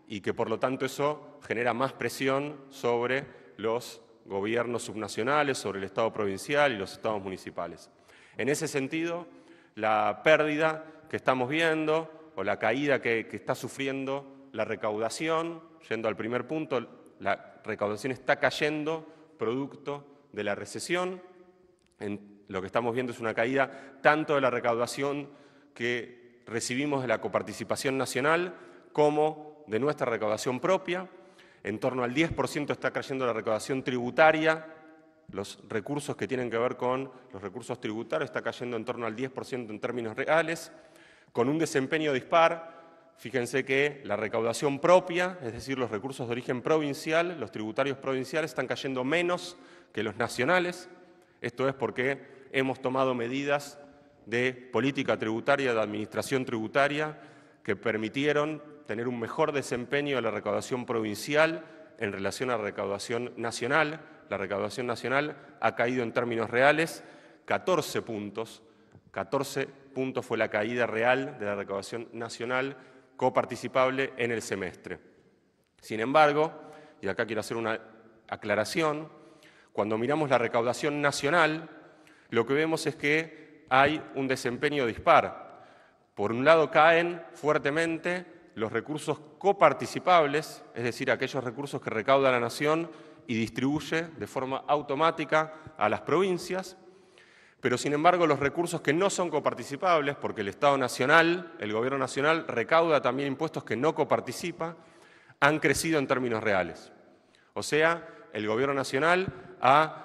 y que por lo tanto eso genera más presión sobre los gobiernos subnacionales, sobre el Estado provincial y los estados municipales. En ese sentido, la pérdida que estamos viendo o la caída que, está sufriendo la recaudación, yendo al primer punto, la recaudación está cayendo producto de la recesión lo que estamos viendo es una caída tanto de la recaudación que recibimos de la coparticipación nacional como de nuestra recaudación propia. En torno al 10% está cayendo la recaudación tributaria, los recursos que tienen que ver con los recursos tributarios está cayendo en torno al 10% en términos reales, con un desempeño dispar. Fíjense que la recaudación propia, es decir, los recursos de origen provincial, los tributarios provinciales están cayendo menos que los nacionales. Esto es porque hemos tomado medidas de política tributaria, de administración tributaria, que permitieron tener un mejor desempeño de la recaudación provincial en relación a la recaudación nacional. La recaudación nacional ha caído en términos reales 14 puntos. 14 puntos fue la caída real de la recaudación nacional coparticipable en el semestre. Sin embargo, y acá quiero hacer una aclaración, cuando miramos la recaudación nacional, lo que vemos es que hay un desempeño dispar. Por un lado caen fuertemente los recursos coparticipables, es decir, aquellos recursos que recauda la nación y distribuye de forma automática a las provincias, pero sin embargo los recursos que no son coparticipables, porque el Estado Nacional, el Gobierno Nacional, recauda también impuestos que no coparticipa, han crecido en términos reales. O sea, el Gobierno Nacional ha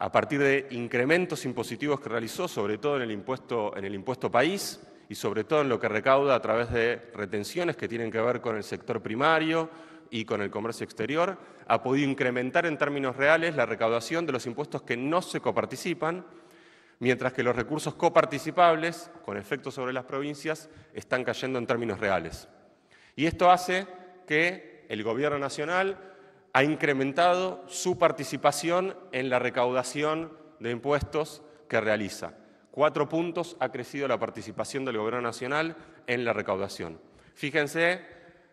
a partir de incrementos impositivos que realizó, sobre todo en el impuesto, en el impuesto país y sobre todo en lo que recauda a través de retenciones que tienen que ver con el sector primario y con el comercio exterior, ha podido incrementar en términos reales la recaudación de los impuestos que no se coparticipan, mientras que los recursos coparticipables, con efecto sobre las provincias, están cayendo en términos reales. Y esto hace que el Gobierno Nacional ha incrementado su participación en la recaudación de impuestos que realiza. Cuatro puntos ha crecido la participación del Gobierno Nacional en la recaudación. Fíjense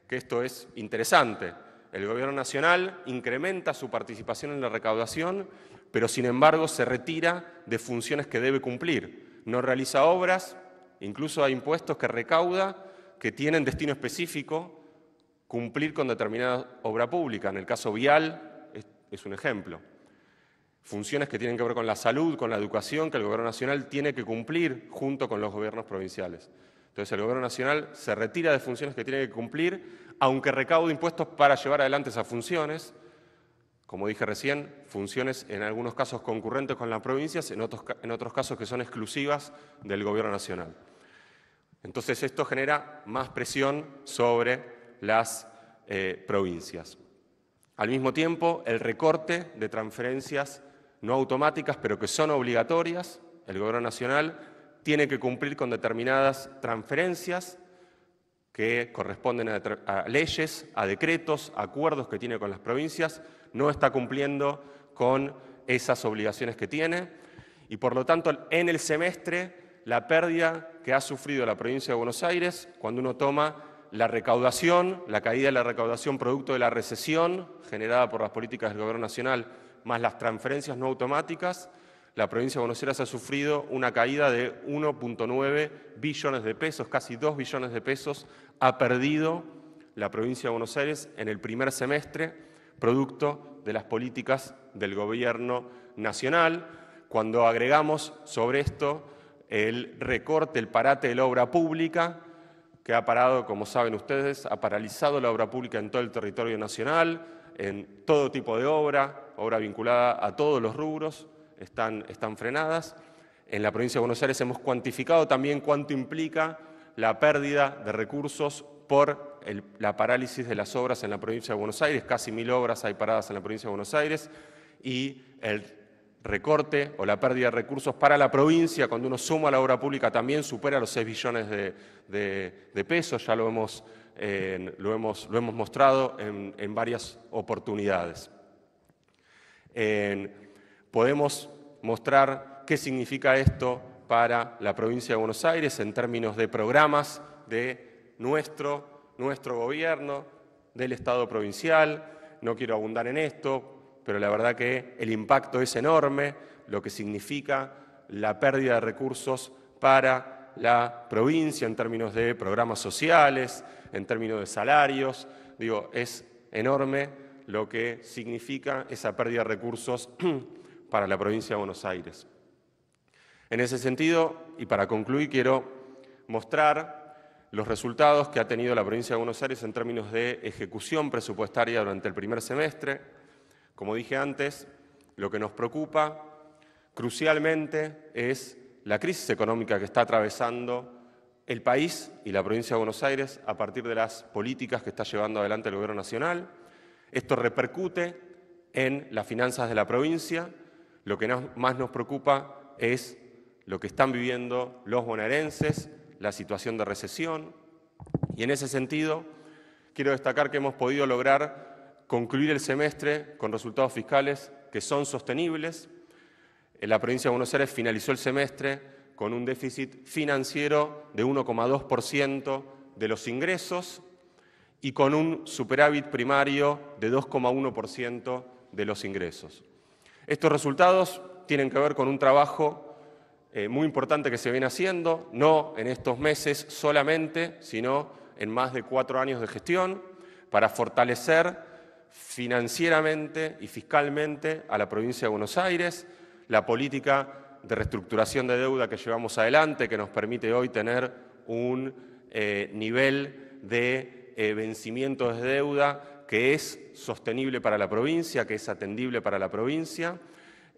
que esto es interesante. El Gobierno Nacional incrementa su participación en la recaudación, pero sin embargo se retira de funciones que debe cumplir. No realiza obras, incluso hay impuestos que recauda que tienen destino específico, cumplir con determinada obra pública. En el caso vial es, un ejemplo. Funciones que tienen que ver con la salud, con la educación, que el Gobierno Nacional tiene que cumplir junto con los gobiernos provinciales. Entonces el Gobierno Nacional se retira de funciones que tiene que cumplir, aunque recaude impuestos para llevar adelante esas funciones. Como dije recién, funciones en algunos casos concurrentes con las provincias, en otros, en otros casos que son exclusivas del Gobierno Nacional. Entonces esto genera más presión sobre las eh, provincias. Al mismo tiempo, el recorte de transferencias no automáticas, pero que son obligatorias, el Gobierno Nacional tiene que cumplir con determinadas transferencias que corresponden a, leyes, a decretos, acuerdos que tiene con las provincias, no está cumpliendo con esas obligaciones que tiene y por lo tanto en el semestre la pérdida que ha sufrido la provincia de Buenos Aires, cuando uno toma la recaudación, la caída de la recaudación producto de la recesión generada por las políticas del Gobierno Nacional, más las transferencias no automáticas, la provincia de Buenos Aires ha sufrido una caída de 1.9 billones de pesos, casi 2 billones de pesos ha perdido la provincia de Buenos Aires en el primer semestre, producto de las políticas del Gobierno Nacional. Cuando agregamos sobre esto el recorte, el parate de la obra pública, que ha parado, como saben ustedes, ha paralizado la obra pública en todo el territorio nacional, en todo tipo de obra, obra vinculada a todos los rubros, están, están frenadas. En la provincia de Buenos Aires hemos cuantificado también cuánto implica la pérdida de recursos por la parálisis de las obras en la provincia de Buenos Aires, casi mil obras hay paradas en la provincia de Buenos Aires, y el recorte o la pérdida de recursos para la provincia, cuando uno suma la obra pública también supera los 6 billones de, pesos, ya lo hemos, lo lo hemos mostrado en, varias oportunidades. podemos mostrar qué significa esto para la provincia de Buenos Aires en términos de programas de nuestro, nuestro gobierno, del Estado provincial, no quiero abundar en esto, pero la verdad que el impacto es enorme, lo que significa la pérdida de recursos para la provincia en términos de programas sociales, en términos de salarios. Digo, es enorme lo que significa esa pérdida de recursos para la provincia de Buenos Aires. En ese sentido, y para concluir, quiero mostrar los resultados que ha tenido la provincia de Buenos Aires en términos de ejecución presupuestaria durante el primer semestre. Como dije antes, lo que nos preocupa crucialmente es la crisis económica que está atravesando el país y la provincia de Buenos Aires a partir de las políticas que está llevando adelante el Gobierno Nacional. Esto repercute en las finanzas de la provincia. Lo que más nos preocupa es lo que están viviendo los bonaerenses, la situación de recesión. Y en ese sentido, quiero destacar que hemos podido lograr concluir el semestre con resultados fiscales que son sostenibles. En eh, la provincia de Buenos Aires finalizó el semestre con un déficit financiero de 1,2% de los ingresos y con un superávit primario de 2,1% de los ingresos. Estos resultados tienen que ver con un trabajo eh, muy importante que se viene haciendo, no en estos meses solamente, sino en más de cuatro años de gestión, para fortalecer financieramente y fiscalmente a la provincia de Buenos Aires, la política de reestructuración de deuda que llevamos adelante, que nos permite hoy tener un eh, nivel de eh, vencimiento de deuda que es sostenible para la provincia, que es atendible para la provincia,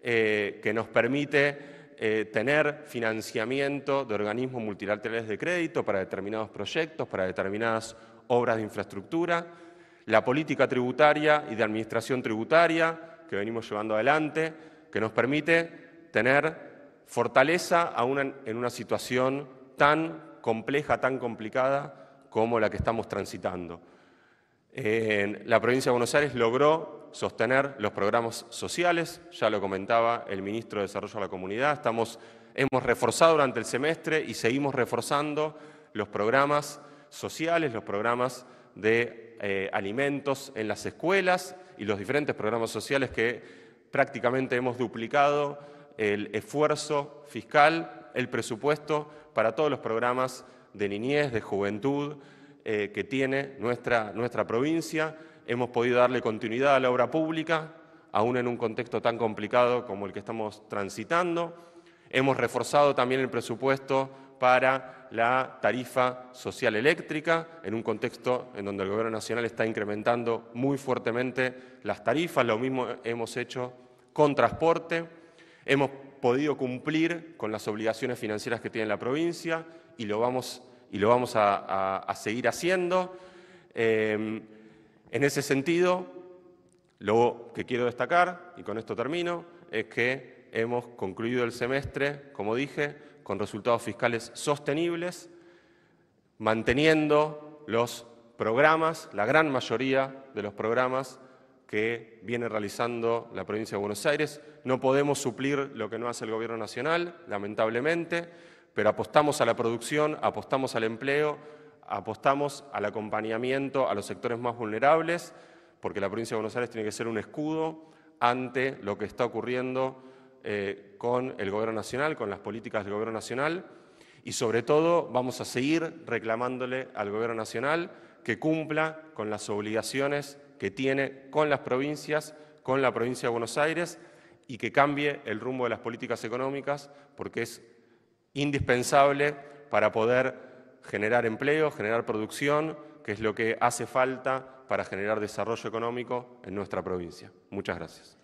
eh, que nos permite tener financiamiento de organismos multilaterales de crédito para determinados proyectos, para determinadas obras de infraestructura la política tributaria y de administración tributaria que venimos llevando adelante, que nos permite tener fortaleza aún en una situación tan compleja, tan complicada como la que estamos transitando. la provincia de Buenos Aires logró sostener los programas sociales, ya lo comentaba el ministro de Desarrollo de la Comunidad, estamos, hemos reforzado durante el semestre y seguimos reforzando los programas sociales, los programas de eh, alimentos en las escuelas y los diferentes programas sociales que prácticamente hemos duplicado el esfuerzo fiscal, el presupuesto para todos los programas de niñez, de juventud eh, que tiene nuestra, nuestra provincia. Hemos podido darle continuidad a la obra pública, aún en un contexto tan complicado como el que estamos transitando. Hemos reforzado también el presupuesto para la tarifa social eléctrica, en un contexto en donde el Gobierno Nacional está incrementando muy fuertemente las tarifas. Lo mismo hemos hecho con transporte. Hemos podido cumplir con las obligaciones financieras que tiene la provincia y lo vamos, y lo vamos a, seguir haciendo. Em, en ese sentido, lo que quiero destacar, y con esto termino, es que hemos concluido el semestre, como dije, con resultados fiscales sostenibles, manteniendo los programas, la gran mayoría de los programas que viene realizando la provincia de Buenos Aires. No podemos suplir lo que no hace el Gobierno Nacional, lamentablemente, pero apostamos a la producción, apostamos al empleo, apostamos al acompañamiento a los sectores más vulnerables, porque la provincia de Buenos Aires tiene que ser un escudo ante lo que está ocurriendo eh, con el Gobierno Nacional, con las políticas del Gobierno Nacional y sobre todo vamos a seguir reclamándole al Gobierno Nacional que cumpla con las obligaciones que tiene con las provincias, con la provincia de Buenos Aires y que cambie el rumbo de las políticas económicas porque es indispensable para poder generar empleo, generar producción, que es lo que hace falta para generar desarrollo económico en nuestra provincia. Muchas gracias.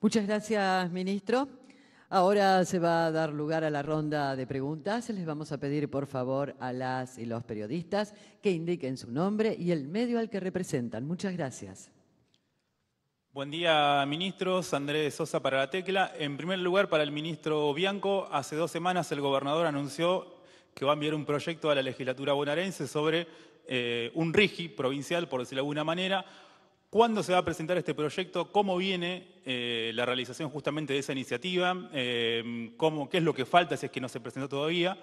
Muchas gracias, ministro. Ahora se va a dar lugar a la ronda de preguntas. Les vamos a pedir, por favor, a las y los periodistas que indiquen su nombre y el medio al que representan. Muchas gracias. Buen día, ministros. Andrés Sosa para la tecla. En primer lugar, para el ministro Bianco, hace dos semanas el gobernador anunció que va a enviar un proyecto a la legislatura bonaerense sobre eh, un RIGI provincial, por decirlo de alguna manera, cuándo se va a presentar este proyecto, cómo viene eh, la realización justamente de esa iniciativa, eh, qué es lo que falta si es que no se presentó todavía.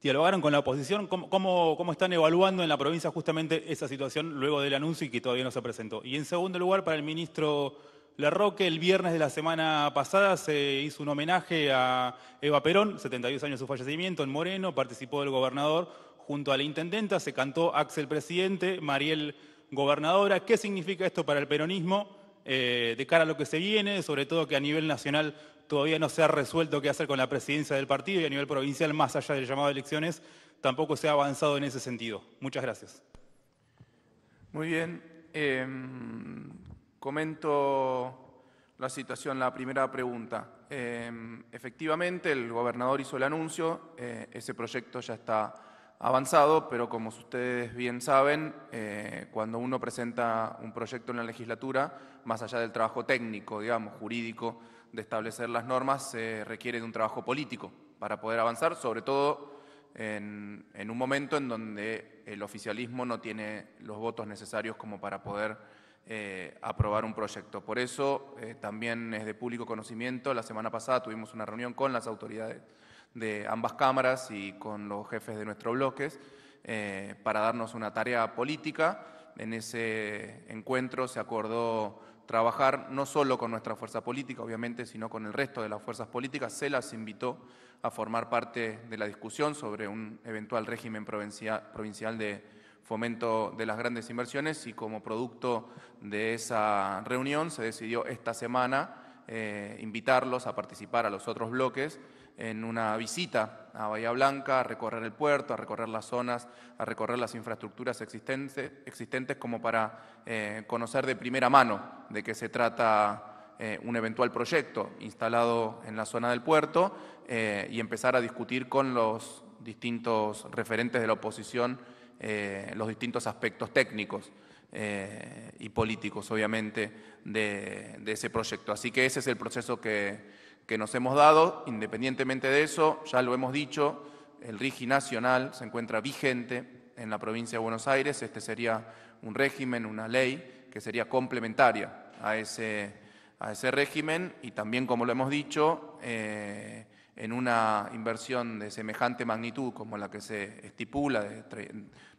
¿Dialogaron con la oposición? ¿Cómo, cómo, están evaluando en la provincia justamente esa situación luego del anuncio y que todavía no se presentó? Y en segundo lugar, para el ministro Larroque, el viernes de la semana pasada se hizo un homenaje a Eva Perón, 72 años de su fallecimiento, en Moreno, participó el gobernador junto a la intendenta, se cantó Axel Presidente, Mariel gobernadora. ¿Qué significa esto para el peronismo eh, de cara a lo que se viene? Sobre todo que a nivel nacional todavía no se ha resuelto qué hacer con la presidencia del partido y a nivel provincial, más allá del llamado a elecciones, tampoco se ha avanzado en ese sentido. Muchas gracias. Muy bien. Em, comento la situación, la primera pregunta. Em, efectivamente, el gobernador hizo el anuncio, eh, ese proyecto ya está avanzado, pero como ustedes bien saben, eh, cuando uno presenta un proyecto en la legislatura, más allá del trabajo técnico, digamos, jurídico, de establecer las normas, se requiere de un trabajo político para poder avanzar, sobre todo en, un momento en donde el oficialismo no tiene los votos necesarios como para poder eh, aprobar un proyecto. Por eso eh, también es de público conocimiento, la semana pasada tuvimos una reunión con las autoridades de ambas cámaras y con los jefes de nuestros bloques eh, para darnos una tarea política. En ese encuentro se acordó trabajar no solo con nuestra fuerza política, obviamente, sino con el resto de las fuerzas políticas. Se las invitó a formar parte de la discusión sobre un eventual régimen provincial de fomento de las grandes inversiones y como producto de esa reunión se decidió esta semana eh, invitarlos a participar a los otros bloques en una visita a Bahía Blanca, a recorrer el puerto, a recorrer las zonas, a recorrer las infraestructuras existentes, existentes como para eh, conocer de primera mano de qué se trata eh, un eventual proyecto instalado en la zona del puerto eh, y empezar a discutir con los distintos referentes de la oposición los distintos aspectos técnicos. y políticos, obviamente, de ese proyecto. Así que ese es el proceso que, que nos hemos dado. Independientemente de eso, ya lo hemos dicho, el RIGI nacional se encuentra vigente en la provincia de Buenos Aires. Este sería un régimen, una ley que sería complementaria a ese, a ese régimen y también, como lo hemos dicho, eh, en una inversión de semejante magnitud como la que se estipula de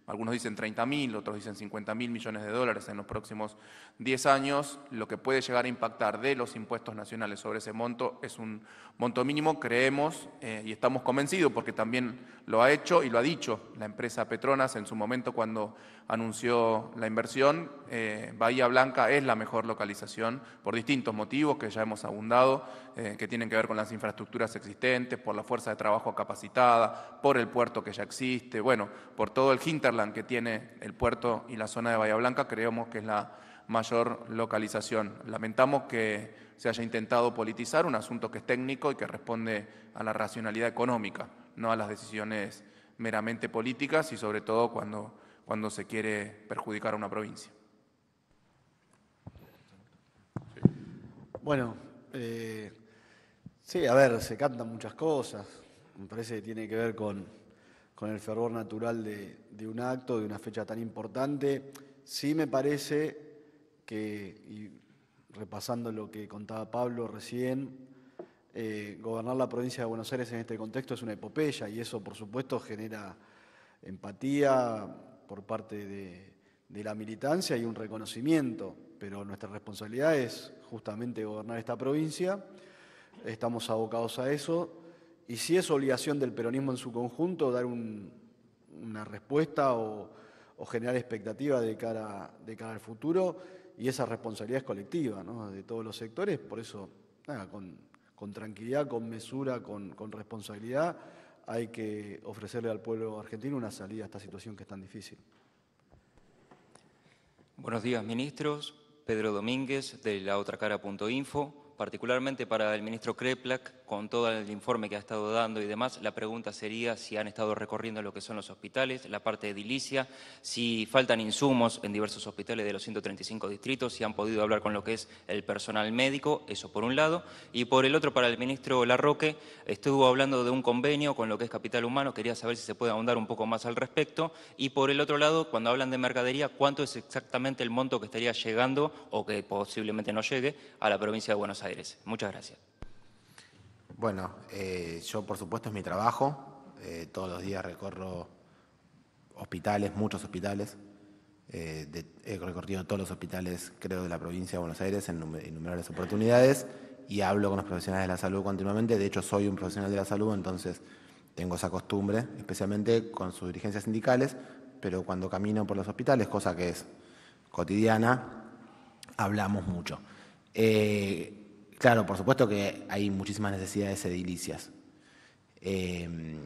algunos dicen 30 mil, otros dicen 50 mil millones de dólares en los próximos 10 años, lo que puede llegar a impactar de los impuestos nacionales sobre ese monto es un monto mínimo, creemos eh, y estamos convencidos, porque también lo ha hecho y lo ha dicho la empresa Petronas en su momento cuando anunció la inversión. Eh, Bahía Blanca es la mejor localización por distintos motivos que ya hemos abundado, eh, que tienen que ver con las infraestructuras existentes, por la fuerza de trabajo capacitada, por el puerto que ya existe, bueno, por todo el hinterland que tiene el puerto y la zona de Bahía Blanca, creemos que es la mayor localización. Lamentamos que se haya intentado politizar un asunto que es técnico y que responde a la racionalidad económica, no a las decisiones meramente políticas y sobre todo cuando cuando se quiere perjudicar a una provincia. Bueno, eh, sí, a ver, se cantan muchas cosas. Me parece que tiene que ver con, el fervor natural de, un acto, de una fecha tan importante. Sí me parece que, y repasando lo que contaba Pablo recién, eh, gobernar la provincia de Buenos Aires en este contexto es una epopeya y eso, por supuesto, genera empatía, por parte de, la militancia y un reconocimiento, pero nuestra responsabilidad es justamente gobernar esta provincia, estamos abocados a eso, y si es obligación del peronismo en su conjunto dar una respuesta o, generar expectativas de cara, al futuro, y esa responsabilidad es colectiva, de todos los sectores, por eso, con, tranquilidad, con mesura, con responsabilidad hay que ofrecerle al pueblo argentino una salida a esta situación que es tan difícil. Buenos días, ministros. Pedro Domínguez, de la cara.info. particularmente para el ministro Kreplak, con todo el informe que ha estado dando y demás, la pregunta sería si han estado recorriendo lo que son los hospitales, la parte de edilicia, si faltan insumos en diversos hospitales de los 135 distritos, si han podido hablar con lo que es el personal médico, eso por un lado, y por el otro para el ministro Larroque, estuvo hablando de un convenio con lo que es capital humano, quería saber si se puede ahondar un poco más al respecto, y por el otro lado, cuando hablan de mercadería, ¿cuánto es exactamente el monto que estaría llegando o que posiblemente no llegue a la provincia de Buenos Aires? Muchas gracias. Bueno, eh, yo por supuesto es mi trabajo. Eh, todos los días recorro hospitales, muchos hospitales. Eh, he recorrido todos los hospitales, creo, de la provincia de Buenos Aires en innumerables oportunidades y hablo con los profesionales de la salud continuamente. De hecho, soy un profesional de la salud, entonces tengo esa costumbre, especialmente con sus dirigencias sindicales, pero cuando camino por los hospitales, cosa que es cotidiana, hablamos mucho. Claro, por supuesto que hay muchísimas necesidades edilicias. Eh,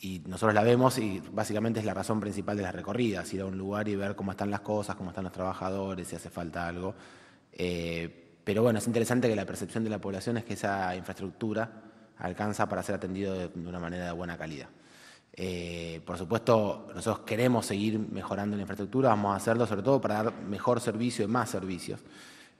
y nosotros la vemos y básicamente es la razón principal de las recorridas, ir a un lugar y ver cómo están las cosas, cómo están los trabajadores, si hace falta algo. Eh, pero bueno, es interesante que la percepción de la población es que esa infraestructura alcanza para ser atendido de, una manera de buena calidad. Eh, por supuesto, nosotros queremos seguir mejorando la infraestructura, vamos a hacerlo sobre todo para dar mejor servicio y más servicios.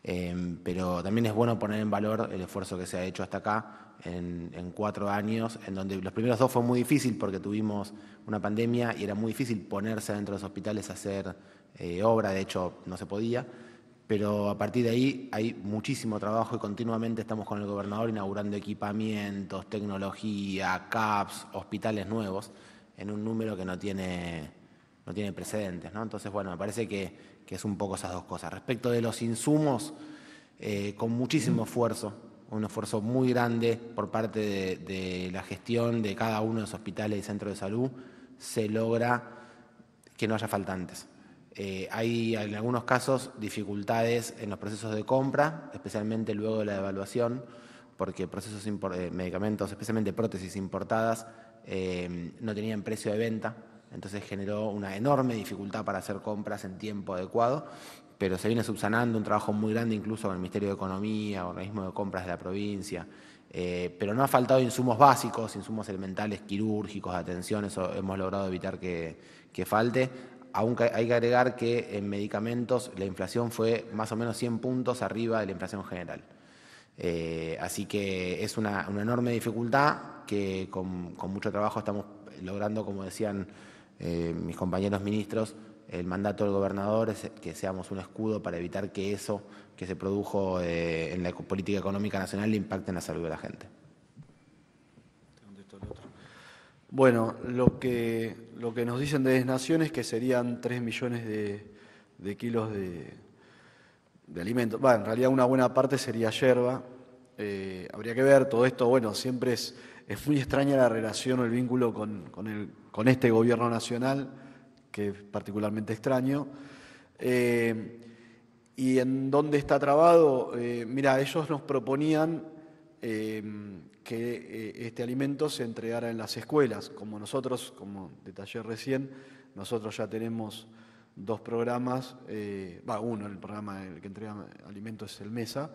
Em, pero también es bueno poner en valor el esfuerzo que se ha hecho hasta acá en, cuatro años, en donde los primeros dos fue muy difícil porque tuvimos una pandemia y era muy difícil ponerse dentro de los hospitales a hacer eh, obra, de hecho no se podía, pero a partir de ahí hay muchísimo trabajo y continuamente estamos con el gobernador inaugurando equipamientos, tecnología, CAPS, hospitales nuevos, en un número que no tiene, no tiene precedentes. Entonces, bueno, me parece que que es un poco esas dos cosas. Respecto de los insumos, eh, con muchísimo esfuerzo, un esfuerzo muy grande por parte de, la gestión de cada uno de los hospitales y centros de salud, se logra que no haya faltantes. Eh, hay en algunos casos dificultades en los procesos de compra, especialmente luego de la evaluación porque procesos eh, medicamentos, especialmente prótesis importadas, no tenían precio de venta entonces generó una enorme dificultad para hacer compras en tiempo adecuado, pero se viene subsanando un trabajo muy grande incluso con el Ministerio de Economía, organismo de compras de la provincia, eh, pero no ha faltado insumos básicos, insumos elementales, quirúrgicos, atención, eso hemos logrado evitar que, que falte. Aunque hay que agregar que en medicamentos la inflación fue más o menos 100 puntos arriba de la inflación general. Eh, así que es una, enorme dificultad que con mucho trabajo estamos logrando, como decían eh, mis compañeros ministros, el mandato del gobernador es que seamos un escudo para evitar que eso que se produjo eh, en la política económica nacional le impacte en la salud de la gente. Bueno, lo que, lo que nos dicen de naciones es que serían 3 millones de, kilos de, alimentos. Bueno, en realidad una buena parte sería yerba. Eh, habría que ver todo esto. Bueno, siempre es, es muy extraña la relación o el vínculo con, con el con este gobierno nacional, que es particularmente extraño. Eh, ¿Y en dónde está trabado? Eh, mira, ellos nos proponían eh, que este alimento se entregara en las escuelas. Como nosotros, como detallé recién, nosotros ya tenemos dos programas, va uno, el programa el que entrega alimentos es el MESA.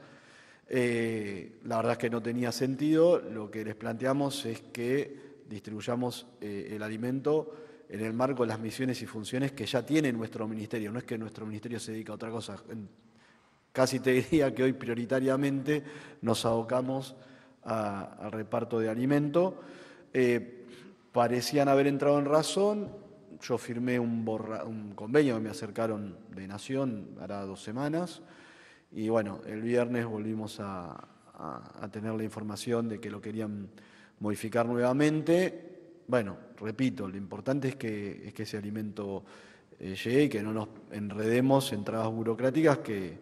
la verdad es que no tenía sentido, lo que les planteamos es que distribuyamos eh, el alimento en el marco de las misiones y funciones que ya tiene nuestro ministerio. No es que nuestro ministerio se dedica a otra cosa. Casi te diría que hoy prioritariamente nos abocamos al reparto de alimento. Eh, parecían haber entrado en razón. Yo firmé un, convenio que me acercaron de Nación, hará dos semanas. Y bueno, el viernes volvimos a tener la información de que lo querían modificar nuevamente. Bueno, repito, lo importante es que, es que ese alimento eh, llegue y que no nos enredemos en trabas burocráticas que,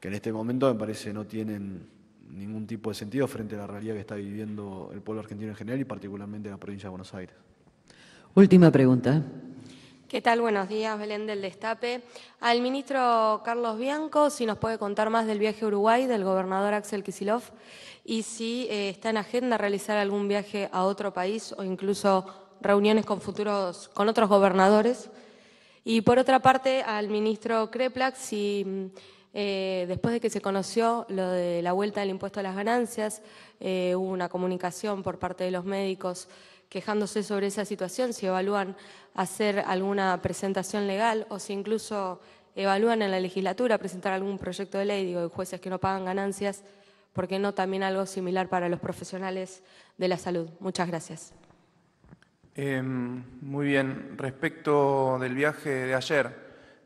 que en este momento me parece no tienen ningún tipo de sentido frente a la realidad que está viviendo el pueblo argentino en general y particularmente la provincia de Buenos Aires. Última pregunta. ¿Qué tal? Buenos días, Belén del Destape. Al ministro Carlos Bianco, si nos puede contar más del viaje a Uruguay del gobernador Axel Kisilov y si eh, está en agenda realizar algún viaje a otro país o incluso reuniones con futuros, con otros gobernadores. Y por otra parte, al ministro Kreplak, si mm, eh, después de que se conoció lo de la vuelta del impuesto a las ganancias, eh, hubo una comunicación por parte de los médicos quejándose sobre esa situación, si evalúan hacer alguna presentación legal o si incluso evalúan en la legislatura presentar algún proyecto de ley, digo, de jueces que no pagan ganancias ¿por qué no también algo similar para los profesionales de la salud? Muchas gracias. Em, muy bien, respecto del viaje de ayer,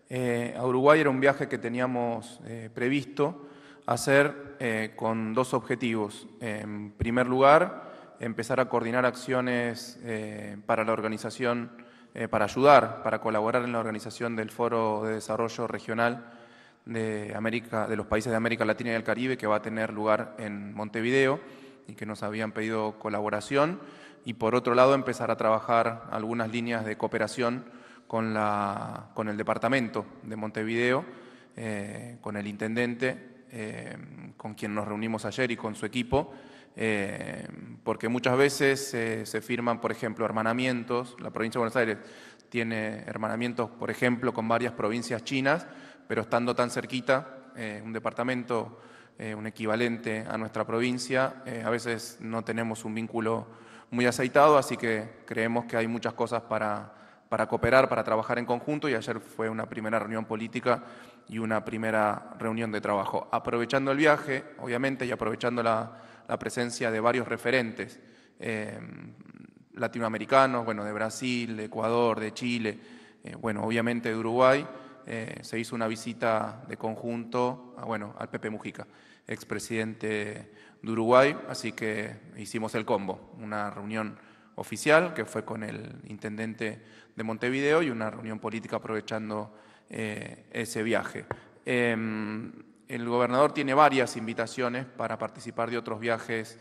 eh, a Uruguay era un viaje que teníamos eh, previsto hacer eh, con dos objetivos. En primer lugar, empezar a coordinar acciones para la organización, para ayudar, para colaborar en la organización del Foro de Desarrollo Regional de, los países de América Latina y el Caribe que va a tener lugar en Montevideo y que nos habían pedido colaboración. Y por otro lado, empezar a trabajar algunas líneas de cooperación con, el departamento de Montevideo, eh, con el intendente, eh, con quien nos reunimos ayer y con su equipo. Eh, porque muchas veces se firman, por ejemplo, hermanamientos, la provincia de Buenos Aires tiene hermanamientos, por ejemplo, con varias provincias chinas, pero estando tan cerquita, eh, un departamento, eh, un equivalente a nuestra provincia, eh, a veces no tenemos un vínculo muy aceitado, así que creemos que hay muchas cosas para, cooperar, para trabajar en conjunto y ayer fue una primera reunión política y una primera reunión de trabajo. Aprovechando el viaje, obviamente, y aprovechando la, presencia de varios referentes latinoamericanos, bueno, de Brasil, de Ecuador, de Chile, bueno, obviamente de Uruguay, eh, se hizo una visita de conjunto ah, bueno, al Pepe Mujica, expresidente de Uruguay, así que hicimos el combo, una reunión oficial que fue con el intendente de Montevideo y una reunión política aprovechando eh, ese viaje. Em, el gobernador tiene varias invitaciones para participar de otros viajes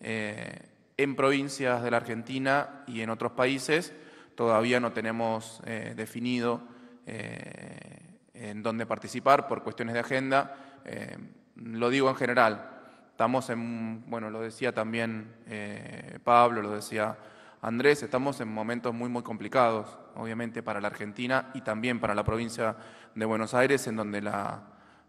eh, en provincias de la Argentina y en otros países. Todavía no tenemos definido eh, en donde participar por cuestiones de agenda. Eh, lo digo en general, estamos en, bueno, lo decía también eh, Pablo, lo decía Andrés, estamos en momentos muy, muy complicados, obviamente para la Argentina y también para la provincia de Buenos Aires, en donde la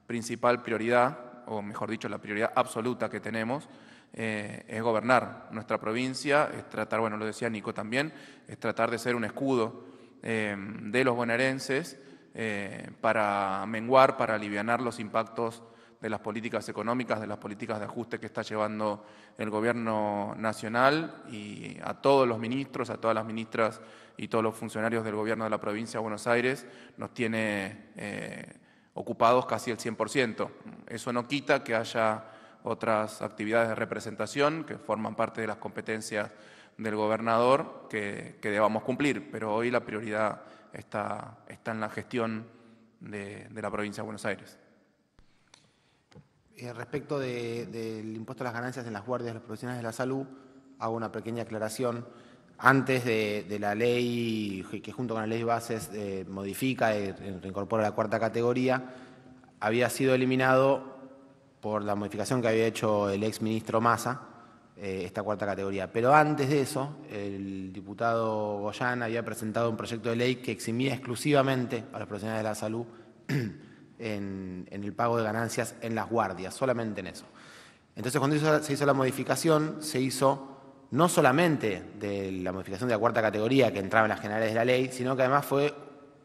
principal prioridad, o mejor dicho, la prioridad absoluta que tenemos, es gobernar nuestra provincia, es tratar, bueno, lo decía Nico también, es tratar de ser un escudo eh, de los bonaerenses eh, para menguar, para aliviar los impactos de las políticas económicas, de las políticas de ajuste que está llevando el gobierno nacional y a todos los ministros, a todas las ministras y todos los funcionarios del gobierno de la provincia de Buenos Aires nos tiene eh, ocupados casi el 100%. Eso no quita que haya otras actividades de representación que forman parte de las competencias del gobernador que, debamos cumplir, pero hoy la prioridad está, está en la gestión de, la provincia de Buenos Aires. Eh, respecto del impuesto a las ganancias en las guardias de los profesionales de la salud, hago una pequeña aclaración. Antes de, la ley, que junto con la ley bases eh, modifica y reincorpora la cuarta categoría, había sido eliminado por la modificación que había hecho el ex ministro Massa, eh, esta cuarta categoría. Pero antes de eso, el diputado Goyán había presentado un proyecto de ley que eximía exclusivamente a los profesionales de la salud en, el pago de ganancias en las guardias, solamente en eso. Entonces, cuando se hizo la modificación, se hizo no solamente de la modificación de la cuarta categoría que entraba en las generales de la ley, sino que además fue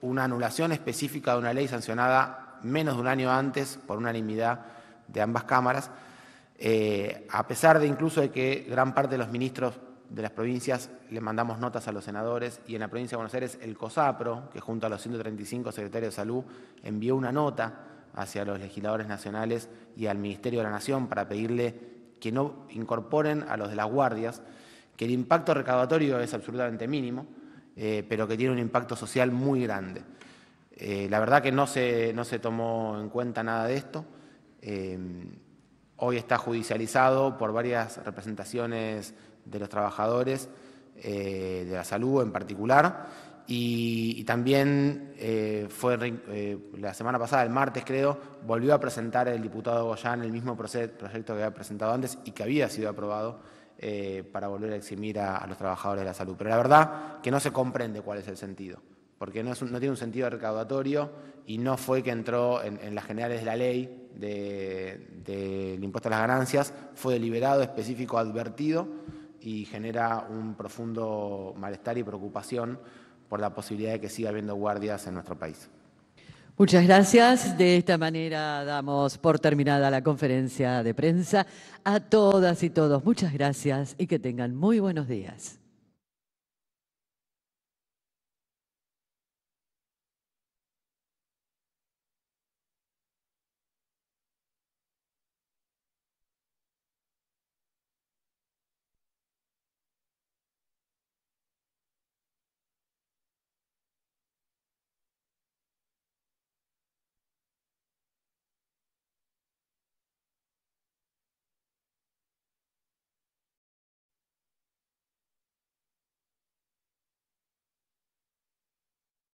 una anulación específica de una ley sancionada menos de un año antes por unanimidad de ambas cámaras, eh, a pesar de incluso de que gran parte de los ministros de las provincias le mandamos notas a los senadores y en la provincia de Buenos Aires el COSAPRO, que junto a los 135 secretarios de salud, envió una nota hacia los legisladores nacionales y al Ministerio de la Nación para pedirle que no incorporen a los de las guardias, que el impacto recaudatorio es absolutamente mínimo, eh, pero que tiene un impacto social muy grande. Eh, la verdad que no se, no se tomó en cuenta nada de esto. Hoy está judicializado por varias representaciones de los trabajadores eh, de la salud en particular. Y, también eh, fue eh, la semana pasada, el martes creo, volvió a presentar el diputado Goyán el mismo proyecto que había presentado antes y que había sido aprobado para volver a eximir a los trabajadores de la salud. Pero la verdad que no se comprende cuál es el sentido porque no, no tiene un sentido recaudatorio y no fue que entró en, las generales de la ley del impuesto a las ganancias, fue deliberado, específico, advertido y genera un profundo malestar y preocupación por la posibilidad de que siga habiendo guardias en nuestro país. Muchas gracias. De esta manera damos por terminada la conferencia de prensa. A todas y todos, muchas gracias y que tengan muy buenos días.